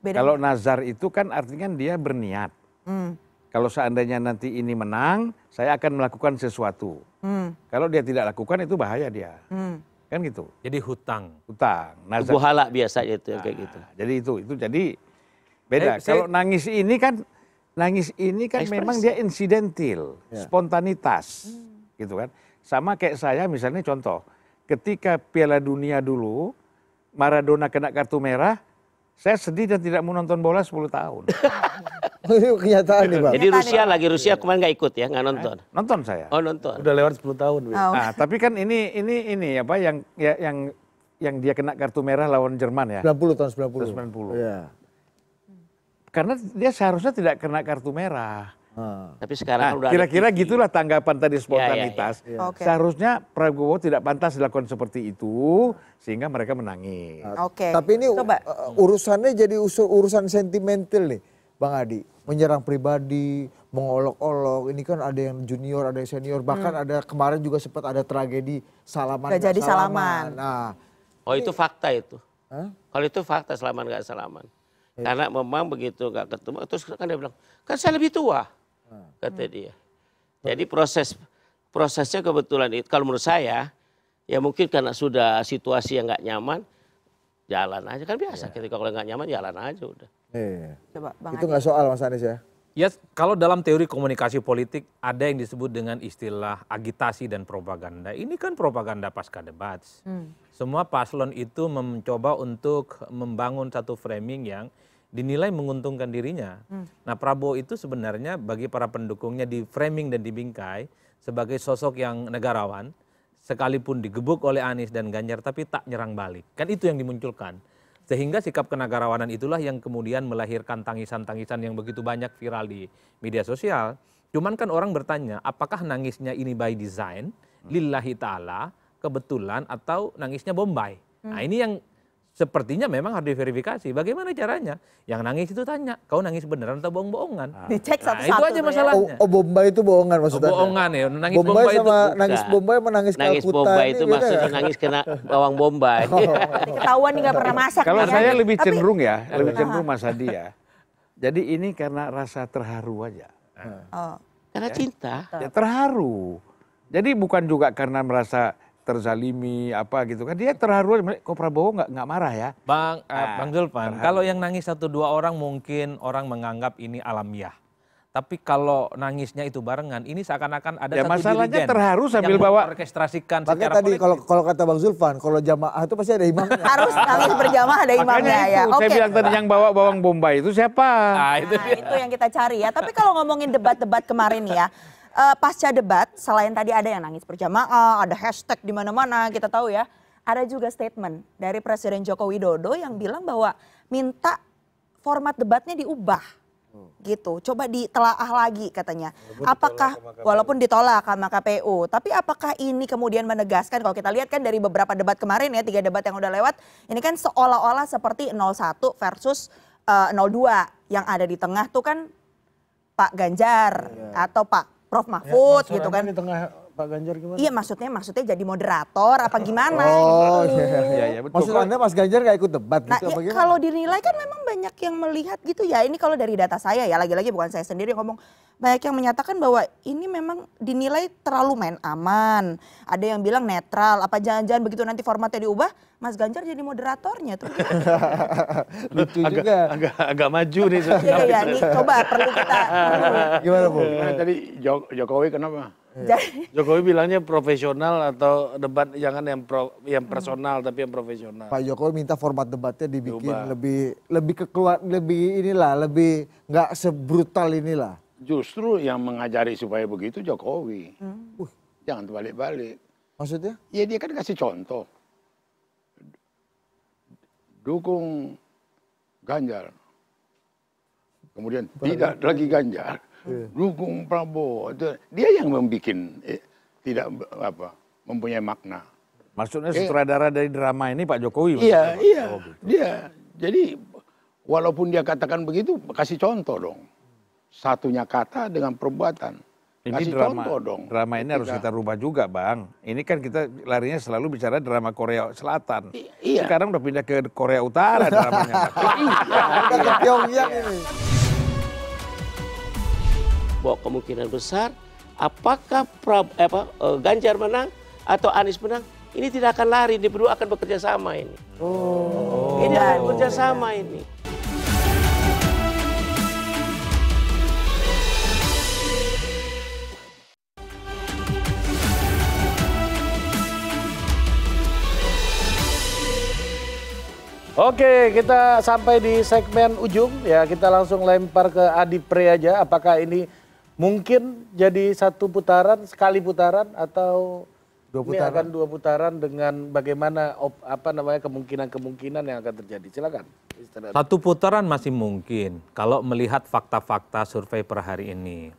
beda. Kalau nazar itu kan artinya dia berniat. Hmm. Kalau seandainya nanti ini menang, saya akan melakukan sesuatu. Hmm. Kalau dia tidak lakukan itu bahaya dia. Hmm. Kan gitu. Jadi hutang. Hutang. Nazar. Buhala biasa itu nah, kayak gitu. Jadi itu itu jadi eh, beda. saya... Kalau nangis ini kan nangis ini kan Ekspresi. memang dia insidentil, ya. spontanitas, hmm. gitu kan. Sama kayak saya misalnya contoh, ketika Piala Dunia dulu Maradona kena kartu merah, saya sedih dan tidak mau nonton bola 10 tahun. (laughs) kenyataan nih Bang. Jadi Rusia lagi Rusia iya. kemarin nggak ikut ya, nggak eh, nonton. Nonton saya. Oh nonton. Udah lewat 10 tahun. Oh. Nah tapi kan ini ini ini apa yang ya, yang yang dia kena kartu merah lawan Jerman ya. 90 tahun 90. 90. Ya karena dia seharusnya tidak kena kartu merah. Hmm. Tapi sekarang nah, kan kira-kira gitulah tanggapan tadi iya, iya, iya. spontanitas. Ya, ya, ya. Okay. Seharusnya Prabowo tidak pantas dilakukan seperti itu sehingga mereka menangis. Ah. Oke. Okay. Tapi ini Coba. Uh, uh, urusannya jadi usur urusan sentimental nih, Bang Adi. Menyerang pribadi, mengolok-olok. Ini kan ada yang junior, ada yang senior. Bahkan hmm. ada kemarin juga sempat ada tragedi salaman. Gak jadi salaman. salaman. Nah, oh itu fakta itu. Huh? Kalau itu fakta salaman gak salaman. Karena iya. memang begitu nggak ketemu, terus kan dia bilang, kan saya lebih tua, hmm. kata hmm. dia. Jadi proses prosesnya kebetulan itu, kalau menurut saya, ya mungkin karena sudah situasi yang nggak nyaman, jalan aja kan biasa. Yeah. Ketika kalau nggak nyaman jalan aja udah. Yeah. Coba, Bang itu nggak soal Mas Anies ya? Ya, yes, kalau dalam teori komunikasi politik ada yang disebut dengan istilah agitasi dan propaganda. Ini kan propaganda pasca debat. Hmm. Semua paslon itu mencoba untuk membangun satu framing yang dinilai menguntungkan dirinya. Hmm. Nah Prabowo itu sebenarnya bagi para pendukungnya di framing dan dibingkai sebagai sosok yang negarawan, sekalipun digebuk oleh Anies dan Ganjar tapi tak nyerang balik. Kan itu yang dimunculkan. Sehingga sikap kenegarawanan itulah yang kemudian melahirkan tangisan-tangisan yang begitu banyak viral di media sosial. Cuman kan orang bertanya, apakah nangisnya ini by design, hmm. lillahi ta'ala, kebetulan, atau nangisnya bombay? Nah, hmm. Nah ini yang sepertinya memang harus diverifikasi. Bagaimana caranya? Yang nangis itu tanya, kau nangis beneran atau bohong-bohongan? Ah. Dicek nah, satu-satu. Nah, itu aja ya. masalahnya. Oh, oh Bombay itu bohongan maksudnya. Oh, bohongan ya, nangis bomba itu. sama itu nangis Bombay menangis nangis Kalkuta. Bombay itu gitu ya? maksudnya ya? nangis kena bawang bomba. Oh, oh, oh. Ketahuan nggak pernah masak. Kalau nih, ya. saya ya. lebih cenderung Tapi, ya, lebih cenderung nah. Mas Adi ya. Jadi ini karena rasa terharu aja. Oh. Nah. oh. Karena ya. cinta. Ya, terharu. Jadi bukan juga karena merasa terzalimi apa gitu kan dia terharu kok Prabowo nggak nggak marah ya bang uh, bang Zulpan kalau yang nangis satu dua orang mungkin orang menganggap ini alamiah tapi kalau nangisnya itu barengan ini seakan-akan ada ya, satu masalahnya terharu sambil yang bawa orkestrasikan makanya tadi politik. kalau kalau kata Bang Zulfan kalau jamaah itu pasti ada imamnya (laughs) harus nangis berjamaah ada imamnya ya. itu, ya oke saya okay. bilang tadi yang bawa bawang bombay itu siapa nah, itu, nah, itu yang kita cari ya tapi kalau ngomongin debat-debat kemarin ya uh, pasca debat, selain tadi ada yang nangis berjamaah, ada hashtag di mana-mana, kita tahu ya. Ada juga statement dari Presiden Joko Widodo yang bilang bahwa minta format debatnya diubah. gitu. Coba ditelaah lagi katanya. apakah walaupun ditolak sama KPU, tapi apakah ini kemudian menegaskan kalau kita lihat kan dari beberapa debat kemarin ya, tiga debat yang udah lewat, ini kan seolah-olah seperti 01 versus uh, eh, 02 yang ada di tengah tuh kan Pak Ganjar iya. atau Pak Prof ya, Mahfud ya, gitu kan, kan. Di tengah Pak Ganjar gimana? Iya maksudnya maksudnya jadi moderator apa gimana? Oh gitu. iya iya ya, betul. Maksud Anda Mas Ganjar gak ikut debat nah, gitu ya, apa iya, Kalau dinilai kan memang banyak yang melihat gitu ya. Ini kalau dari data saya ya lagi-lagi bukan saya sendiri yang ngomong. Banyak yang menyatakan bahwa ini memang dinilai terlalu main aman. Ada yang bilang netral. Apa jangan-jangan begitu nanti formatnya diubah Mas Ganjar jadi moderatornya tuh. (laughs) Lucu juga. Agak, agak maju nih. Iya iya, coba perlu kita. (laughs) Gimana Bu? Gimana eh, tadi Jokowi kenapa? Jadi, iya. Jokowi bilangnya profesional atau debat jangan yang pro, yang personal hmm. tapi yang profesional. Pak Jokowi minta format debatnya dibikin Coba. lebih lebih kekuat lebih inilah lebih nggak sebrutal inilah. Justru yang mengajari supaya begitu Jokowi. Hmm. Uh. Jangan terbalik balik Maksudnya? Ya dia kan kasih contoh. Dukung Ganjar. Kemudian Berarti. tidak lagi Ganjar dukung iya. prabowo dia yang membuat eh, tidak apa mempunyai makna maksudnya eh. sutradara dari drama ini pak jokowi iya pak. iya oh, gitu. dia jadi walaupun dia katakan begitu kasih contoh dong satunya kata dengan perbuatan ini Kasih drama, contoh dong. Drama ini ketika, harus kita rubah juga, Bang. Ini kan kita larinya selalu bicara drama Korea Selatan. iya. Sekarang udah pindah ke Korea Utara dramanya. (laughs) iya, ini bahwa kemungkinan besar apakah pra, eh, apa, eh, Ganjar menang atau Anies menang ini tidak akan lari, ini berdua akan bekerja sama ini. Oh. Ini akan bekerja sama ini. Oke, kita sampai di segmen ujung ya. Kita langsung lempar ke Adi Pre aja. Apakah ini mungkin jadi satu putaran sekali putaran atau dua putaran. ini akan dua putaran dengan bagaimana op, apa namanya kemungkinan-kemungkinan yang akan terjadi. Silakan. Satu putaran masih mungkin kalau melihat fakta-fakta survei per hari ini.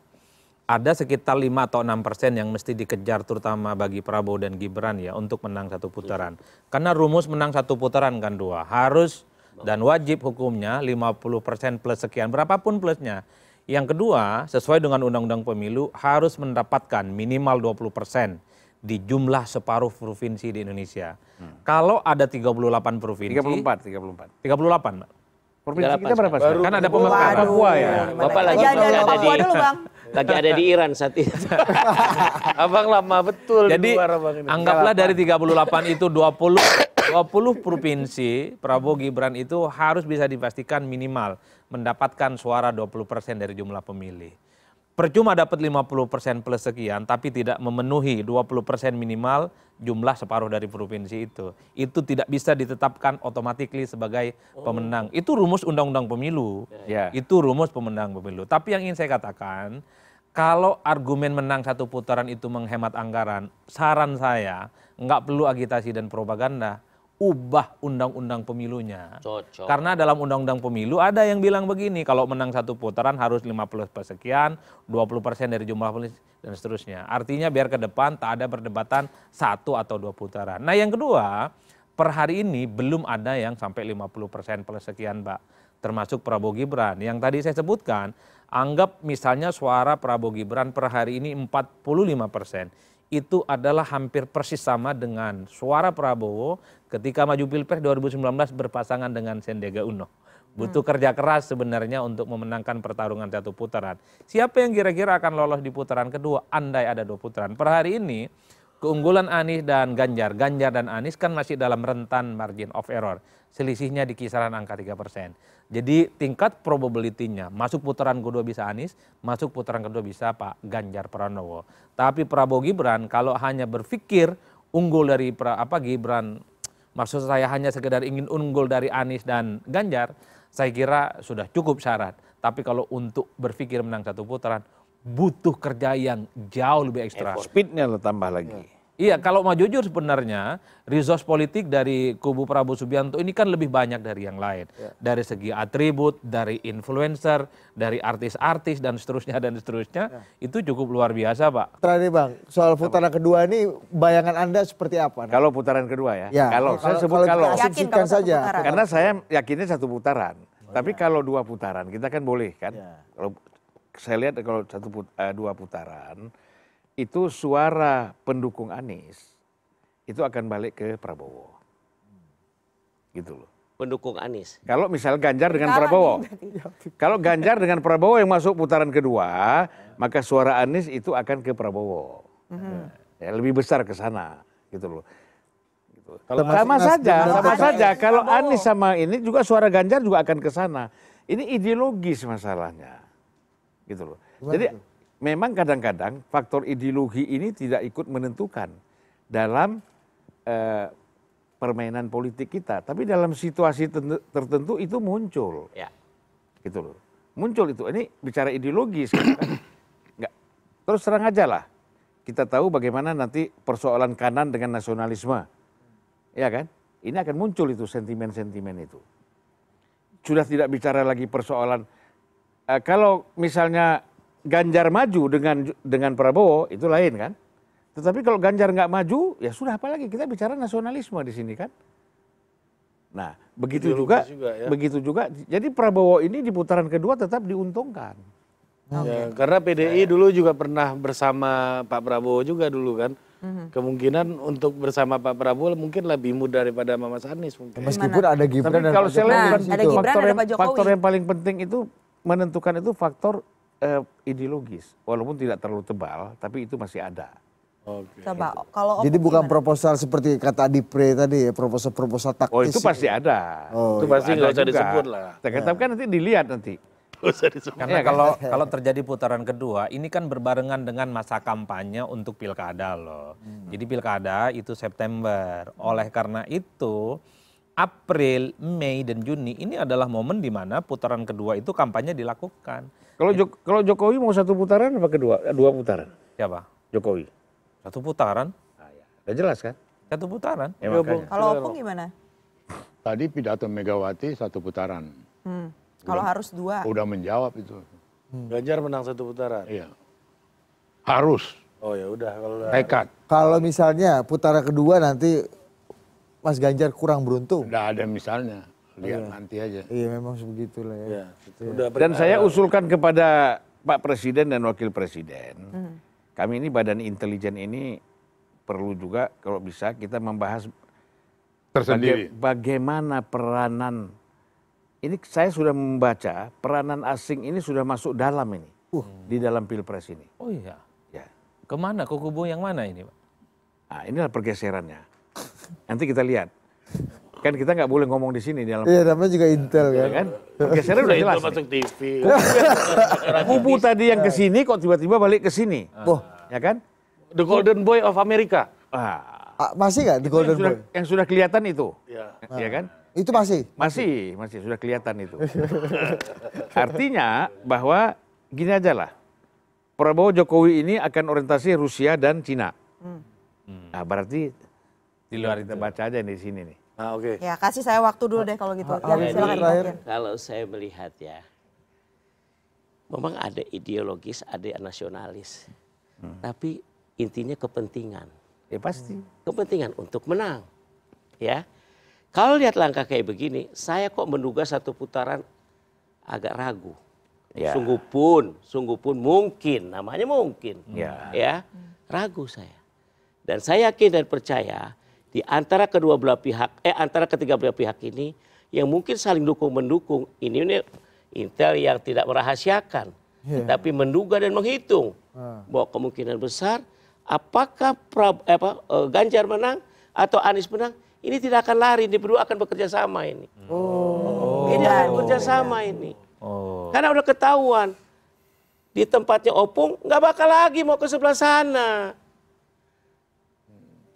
Ada sekitar 5 atau 6 persen yang mesti dikejar terutama bagi Prabowo dan Gibran ya untuk menang satu putaran. Karena rumus menang satu putaran kan dua. Harus dan wajib hukumnya 50 persen plus sekian berapapun plusnya. Yang kedua, sesuai dengan Undang-Undang Pemilu harus mendapatkan minimal 20 persen di jumlah separuh provinsi di Indonesia. Hmm. Kalau ada 38 provinsi. 34, 34. 38. Provinsi 38, kita berapa? Baru, kan ada pemerintah Papua ya. Iya, iya, iya. Bapak lagi ada, di di dulu, Bang. lagi ada di Iran saat itu. (laughs) abang lama betul. Jadi luar, abang ini. anggaplah dari 38 itu 20 20 provinsi Prabowo Gibran itu harus bisa dipastikan minimal mendapatkan suara 20 persen dari jumlah pemilih. Percuma dapat 50 persen plus sekian, tapi tidak memenuhi 20 persen minimal jumlah separuh dari provinsi itu. Itu tidak bisa ditetapkan otomatis sebagai oh. pemenang. Oh. Itu rumus undang-undang pemilu. Yeah. Ya. Itu rumus pemenang pemilu. Tapi yang ingin saya katakan, kalau argumen menang satu putaran itu menghemat anggaran, saran saya nggak perlu agitasi dan propaganda ubah undang-undang pemilunya. Cocok. Karena dalam undang-undang pemilu ada yang bilang begini, kalau menang satu putaran harus 50 persekian, 20 persen dari jumlah pemilih dan seterusnya. Artinya biar ke depan tak ada perdebatan satu atau dua putaran. Nah yang kedua, per hari ini belum ada yang sampai 50 persen plus sekian Mbak. Termasuk Prabowo Gibran. Yang tadi saya sebutkan, anggap misalnya suara Prabowo Gibran per hari ini 45 persen itu adalah hampir persis sama dengan suara Prabowo ketika maju pilpres 2019 berpasangan dengan Sendega Uno. Butuh hmm. kerja keras sebenarnya untuk memenangkan pertarungan satu putaran. Siapa yang kira-kira akan lolos di putaran kedua? Andai ada dua putaran. Per hari ini keunggulan Anies dan Ganjar, Ganjar dan Anies kan masih dalam rentan margin of error. Selisihnya di kisaran angka 3 persen. Jadi tingkat probability-nya masuk putaran kedua bisa Anies, masuk putaran kedua bisa Pak Ganjar Pranowo. Tapi Prabowo Gibran kalau hanya berpikir unggul dari apa Gibran maksud saya hanya sekedar ingin unggul dari Anies dan Ganjar, saya kira sudah cukup syarat. Tapi kalau untuk berpikir menang satu putaran, butuh kerja yang jauh lebih ekstra. Speednya tambah lagi. Iya, kalau mau jujur sebenarnya resource politik dari kubu Prabowo Subianto ini kan lebih banyak dari yang lain. Ya. Dari segi atribut, dari influencer, dari artis-artis dan seterusnya dan seterusnya ya. itu cukup luar biasa, Pak. Terakhir Bang, soal putaran apa? kedua ini bayangan Anda seperti apa? Nah? Kalau putaran kedua ya. ya. Kalau, kalau saya sebut kalau, kalau saja. Putaran. Karena saya yakinnya satu putaran. Oh, Tapi ya. kalau dua putaran kita kan boleh kan? Ya. Kalau saya lihat kalau satu put, uh, dua putaran itu suara pendukung Anies itu akan balik ke Prabowo. Gitu loh. Pendukung Anies. Kalau misal Ganjar dengan Sekarang Prabowo. (laughs) Kalau Ganjar dengan Prabowo yang masuk putaran kedua, maka suara Anies itu akan ke Prabowo. Mm-hmm. Ya, lebih besar ke sana, gitu loh. Gitu. Kalau sama saja, sama Anies, saja. Kalau Anies sama ini juga suara Ganjar juga akan ke sana. Ini ideologis masalahnya, gitu loh. Jadi memang kadang-kadang faktor ideologi ini tidak ikut menentukan dalam eh, permainan politik kita, tapi dalam situasi tertentu itu muncul. Ya. Gitu loh. Muncul itu. Ini bicara ideologis sekarang, Enggak. (coughs) Terus terang aja lah. Kita tahu bagaimana nanti persoalan kanan dengan nasionalisme. Ya kan? Ini akan muncul itu sentimen-sentimen itu. Sudah tidak bicara lagi persoalan eh, kalau misalnya Ganjar maju dengan dengan Prabowo itu lain kan. Tetapi kalau Ganjar nggak maju, ya sudah apalagi kita bicara nasionalisme di sini kan. Nah, begitu Ideologis juga, juga ya. begitu juga. Jadi Prabowo ini di putaran kedua tetap diuntungkan. Ya, okay. karena PDI ya, ya. dulu juga pernah bersama Pak Prabowo juga dulu kan. Mhm. Kemungkinan untuk bersama Pak Prabowo mungkin lebih mudah daripada Mama Sanis mungkin. Meskipun ada Gibran Tapi dan kalau Pak Jokowi. Nah, gitu, faktor, Pak Jokowi. faktor yang paling penting itu menentukan itu faktor Eh, ideologis, walaupun tidak terlalu tebal, tapi itu masih ada. Okay. Coba, kalau Jadi bukan proposal seperti kata Adipre tadi ya, proposal-proposal taktis. Oh itu ya. pasti ada. Oh, itu iya. pasti nggak usah disebut lah. Kan- tapi kan nanti dilihat nanti. Iya karena kalau kalau terjadi putaran kedua, ini kan berbarengan dengan masa kampanye untuk pilkada loh. Hmm. Jadi pilkada itu September. Oleh karena itu, April, Mei dan Juni ini adalah momen di mana putaran kedua itu kampanye dilakukan. Kalau Jok kalau Jokowi mau satu putaran apa kedua? Eh, dua putaran. Siapa? Jokowi. Satu putaran? Ah, ya. jelas kan? Satu putaran. Ya, kalau Opung gimana? Tadi pidato Megawati satu putaran. Hmm. Kalau harus dua. Udah menjawab itu. Hmm. Ganjar menang satu putaran. Iya. Harus. Oh ya udah kalau Kalau misalnya putaran kedua nanti Mas Ganjar kurang beruntung? Tidak ada misalnya. Lihat iya. nanti aja. Iya memang sebegitulah ya. Iya. Gitu ya Dan saya usulkan kepada Pak Presiden dan Wakil Presiden, hmm. kami ini badan intelijen ini perlu juga kalau bisa kita membahas tersendiri. Baga bagaimana peranan ini saya sudah membaca peranan asing ini sudah masuk dalam ini uh. di dalam pilpres ini. Oh iya. Ya. Kemana? Ke kubu yang mana ini, Pak? Nah, inilah pergeserannya Nanti kita lihat. Kan kita nggak boleh ngomong di sini dalam. Iya, namanya juga intel iya kan. kan? Gesernya udah iya, jelas. Masuk TV. Kubu tadi yang ke sini kok tiba-tiba balik ke sini. Oh, ya kan? The Golden Boy of America. Ah. ah masih nggak The itu Golden yang sudah, Boy? Yang sudah kelihatan itu. Iya. Ya kan? Ah. Itu masih? Masih, masih sudah kelihatan itu. (laughs) Artinya bahwa gini aja lah. Prabowo Jokowi ini akan orientasi Rusia dan Cina. Hmm. Nah, berarti di luar kita baca aja di sini nih. Ah, Oke. Okay. Ya kasih saya waktu dulu deh kalau gitu. Ah, ya, kalau saya melihat ya, memang ada ideologis, ada nasionalis, hmm. tapi intinya kepentingan. Ya pasti. Kepentingan untuk menang, ya. Kalau lihat langkah kayak begini, saya kok menduga satu putaran agak ragu. Ya. Sungguh pun, sungguh pun mungkin, namanya mungkin. Ya. ya ragu saya. Dan saya yakin dan percaya di antara kedua belah pihak eh antara ketiga belah pihak ini yang mungkin saling dukung mendukung ini ini Intel yang tidak merahasiakan yeah. tetapi menduga dan menghitung uh. bahwa kemungkinan besar apakah pra, eh, apa, eh, Ganjar menang atau Anies menang ini tidak akan lari ini berdua akan bekerja sama ini oh. ini akan bekerja sama ini oh. karena udah ketahuan di tempatnya Opung nggak bakal lagi mau ke sebelah sana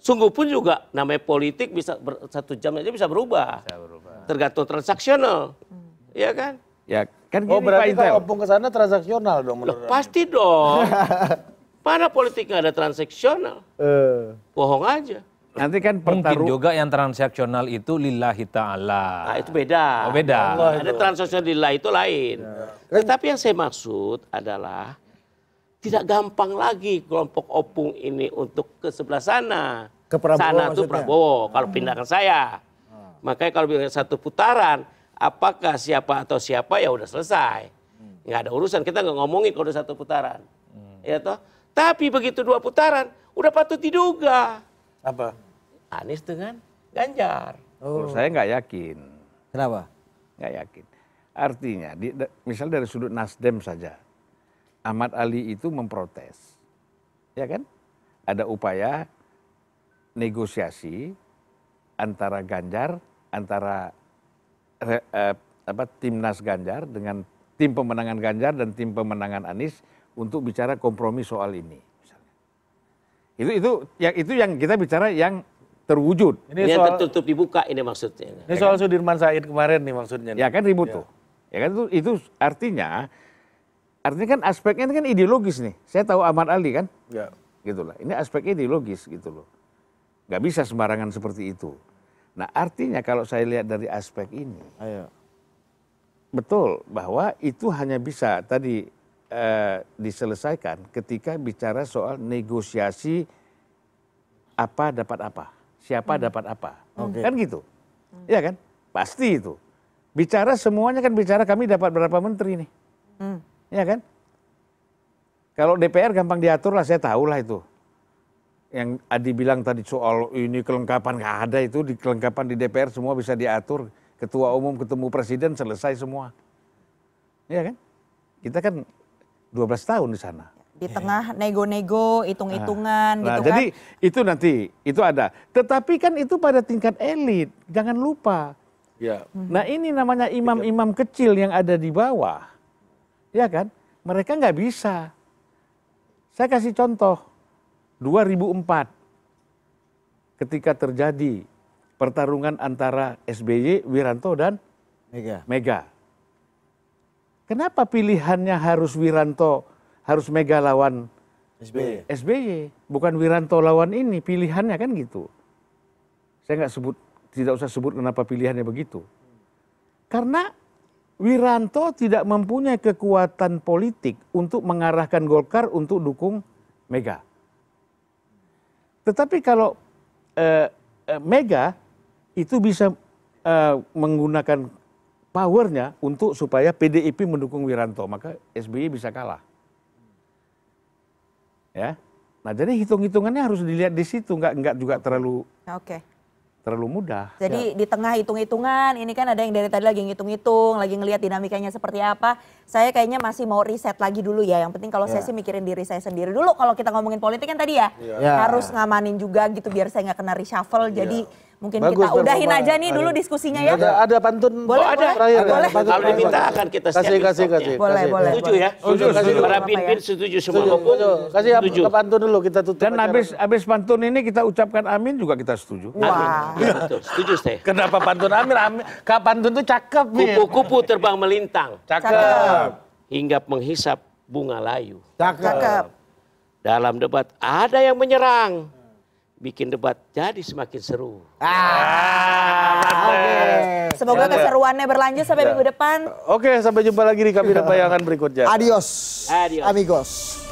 Sungguh pun juga namanya politik bisa ber, satu jam aja bisa berubah. Bisa berubah. Tergantung transaksional. Hmm. Ya kan? Ya, kan oh, gini, oh, berarti opung ke sana transaksional dong menurut Loh, Pasti dong. (laughs) Mana politik ada transaksional? Uh. Bohong aja. Nanti kan mungkin juga yang transaksional itu lillahi ta'ala. Nah, itu beda. Oh, beda. Allah, ada transaksional lillahi itu lain. Ya. Tetapi yang saya maksud adalah tidak gampang lagi kelompok opung ini untuk ke sebelah sana ke Prabowo sana maksudnya? tuh Prabowo kalau pindah hmm. ke saya. Hmm. Makanya kalau bilang satu putaran apakah siapa atau siapa ya udah selesai. Hmm. Nggak ada urusan kita nggak ngomongin kalau udah satu putaran. Hmm. Ya toh. Tapi begitu dua putaran udah patut diduga. Apa? Anies dengan Ganjar. Oh. saya nggak yakin. Kenapa? Nggak yakin. Artinya, di, misal dari sudut Nasdem saja, Ahmad Ali itu memprotes, ya kan? Ada upaya negosiasi antara ganjar antara eh, timnas ganjar dengan tim pemenangan ganjar dan tim pemenangan anies untuk bicara kompromi soal ini itu itu yang itu yang kita bicara yang terwujud ini, ini soal, yang tertutup dibuka ini maksudnya ini ya soal kan? Sudirman Said kemarin nih maksudnya ya kan ribut ya. tuh ya kan itu, itu artinya artinya kan aspeknya kan ideologis nih saya tahu Ahmad Ali kan ya. gitulah ini aspek ideologis gitu loh nggak bisa sembarangan seperti itu. Nah artinya kalau saya lihat dari aspek ini, Ayo. Iya. betul bahwa itu hanya bisa tadi eh, diselesaikan ketika bicara soal negosiasi apa dapat apa, siapa hmm. dapat apa, okay. kan gitu, hmm. ya kan, pasti itu. Bicara semuanya kan bicara kami dapat berapa menteri nih, hmm. ya kan? Kalau DPR gampang diatur lah, saya tahu lah itu yang Adi bilang tadi soal ini kelengkapan nggak ada itu di kelengkapan di DPR semua bisa diatur ketua umum ketemu presiden selesai semua ya kan kita kan 12 tahun di sana di tengah nego-nego hitung-hitungan nah, gitu nah, kan jadi itu nanti itu ada tetapi kan itu pada tingkat elit jangan lupa ya nah ini namanya imam-imam kecil yang ada di bawah ya kan mereka nggak bisa saya kasih contoh 2004 ketika terjadi pertarungan antara SBY, Wiranto dan Mega. Mega. Kenapa pilihannya harus Wiranto, harus Mega lawan SBY? SBY, bukan Wiranto lawan ini, pilihannya kan gitu. Saya nggak sebut, tidak usah sebut kenapa pilihannya begitu. Karena Wiranto tidak mempunyai kekuatan politik untuk mengarahkan Golkar untuk dukung Mega tetapi kalau eh, eh, mega itu bisa eh, menggunakan powernya untuk supaya pdip mendukung wiranto maka sby bisa kalah ya nah jadi hitung hitungannya harus dilihat di situ nggak nggak juga terlalu oke terlalu mudah. Jadi ya. di tengah hitung-hitungan, ini kan ada yang dari tadi lagi ngitung-ngitung, lagi ngelihat dinamikanya seperti apa. Saya kayaknya masih mau riset lagi dulu ya. Yang penting kalau ya. saya sih mikirin diri saya sendiri dulu. Kalau kita ngomongin politik kan tadi ya, ya. harus ngamanin juga gitu biar saya nggak kena reshuffle. Ya. Jadi Mungkin Bagus, kita udahin aja nih dulu diskusinya ya. Ada, ada pantun. Boleh, ada, ada. Terakhir, boleh. Pantun Kalau diminta akan kita kasih, kasih, kasih, Boleh, boleh. Setuju ya? Setuju. setuju. Para pimpin ya? setuju semua. Setuju. Kasih setuju. ke pantun dulu kita tutup. Dan habis habis pantun ini kita ucapkan amin juga kita setuju. Wah. Amin. Ya, Setuju saya. Kenapa pantun amin? amin. Kak pantun tuh cakep Kupu-kupu terbang melintang. Cakep. Hingga menghisap bunga layu. Cakep. Cakep. Dalam debat ada yang menyerang bikin debat jadi semakin seru. Ah, ah okay. Semoga ya, keseruannya berlanjut sampai ya. minggu depan. Oke, sampai jumpa lagi di kami tayangan berikutnya. Adios. Adios. Amigos.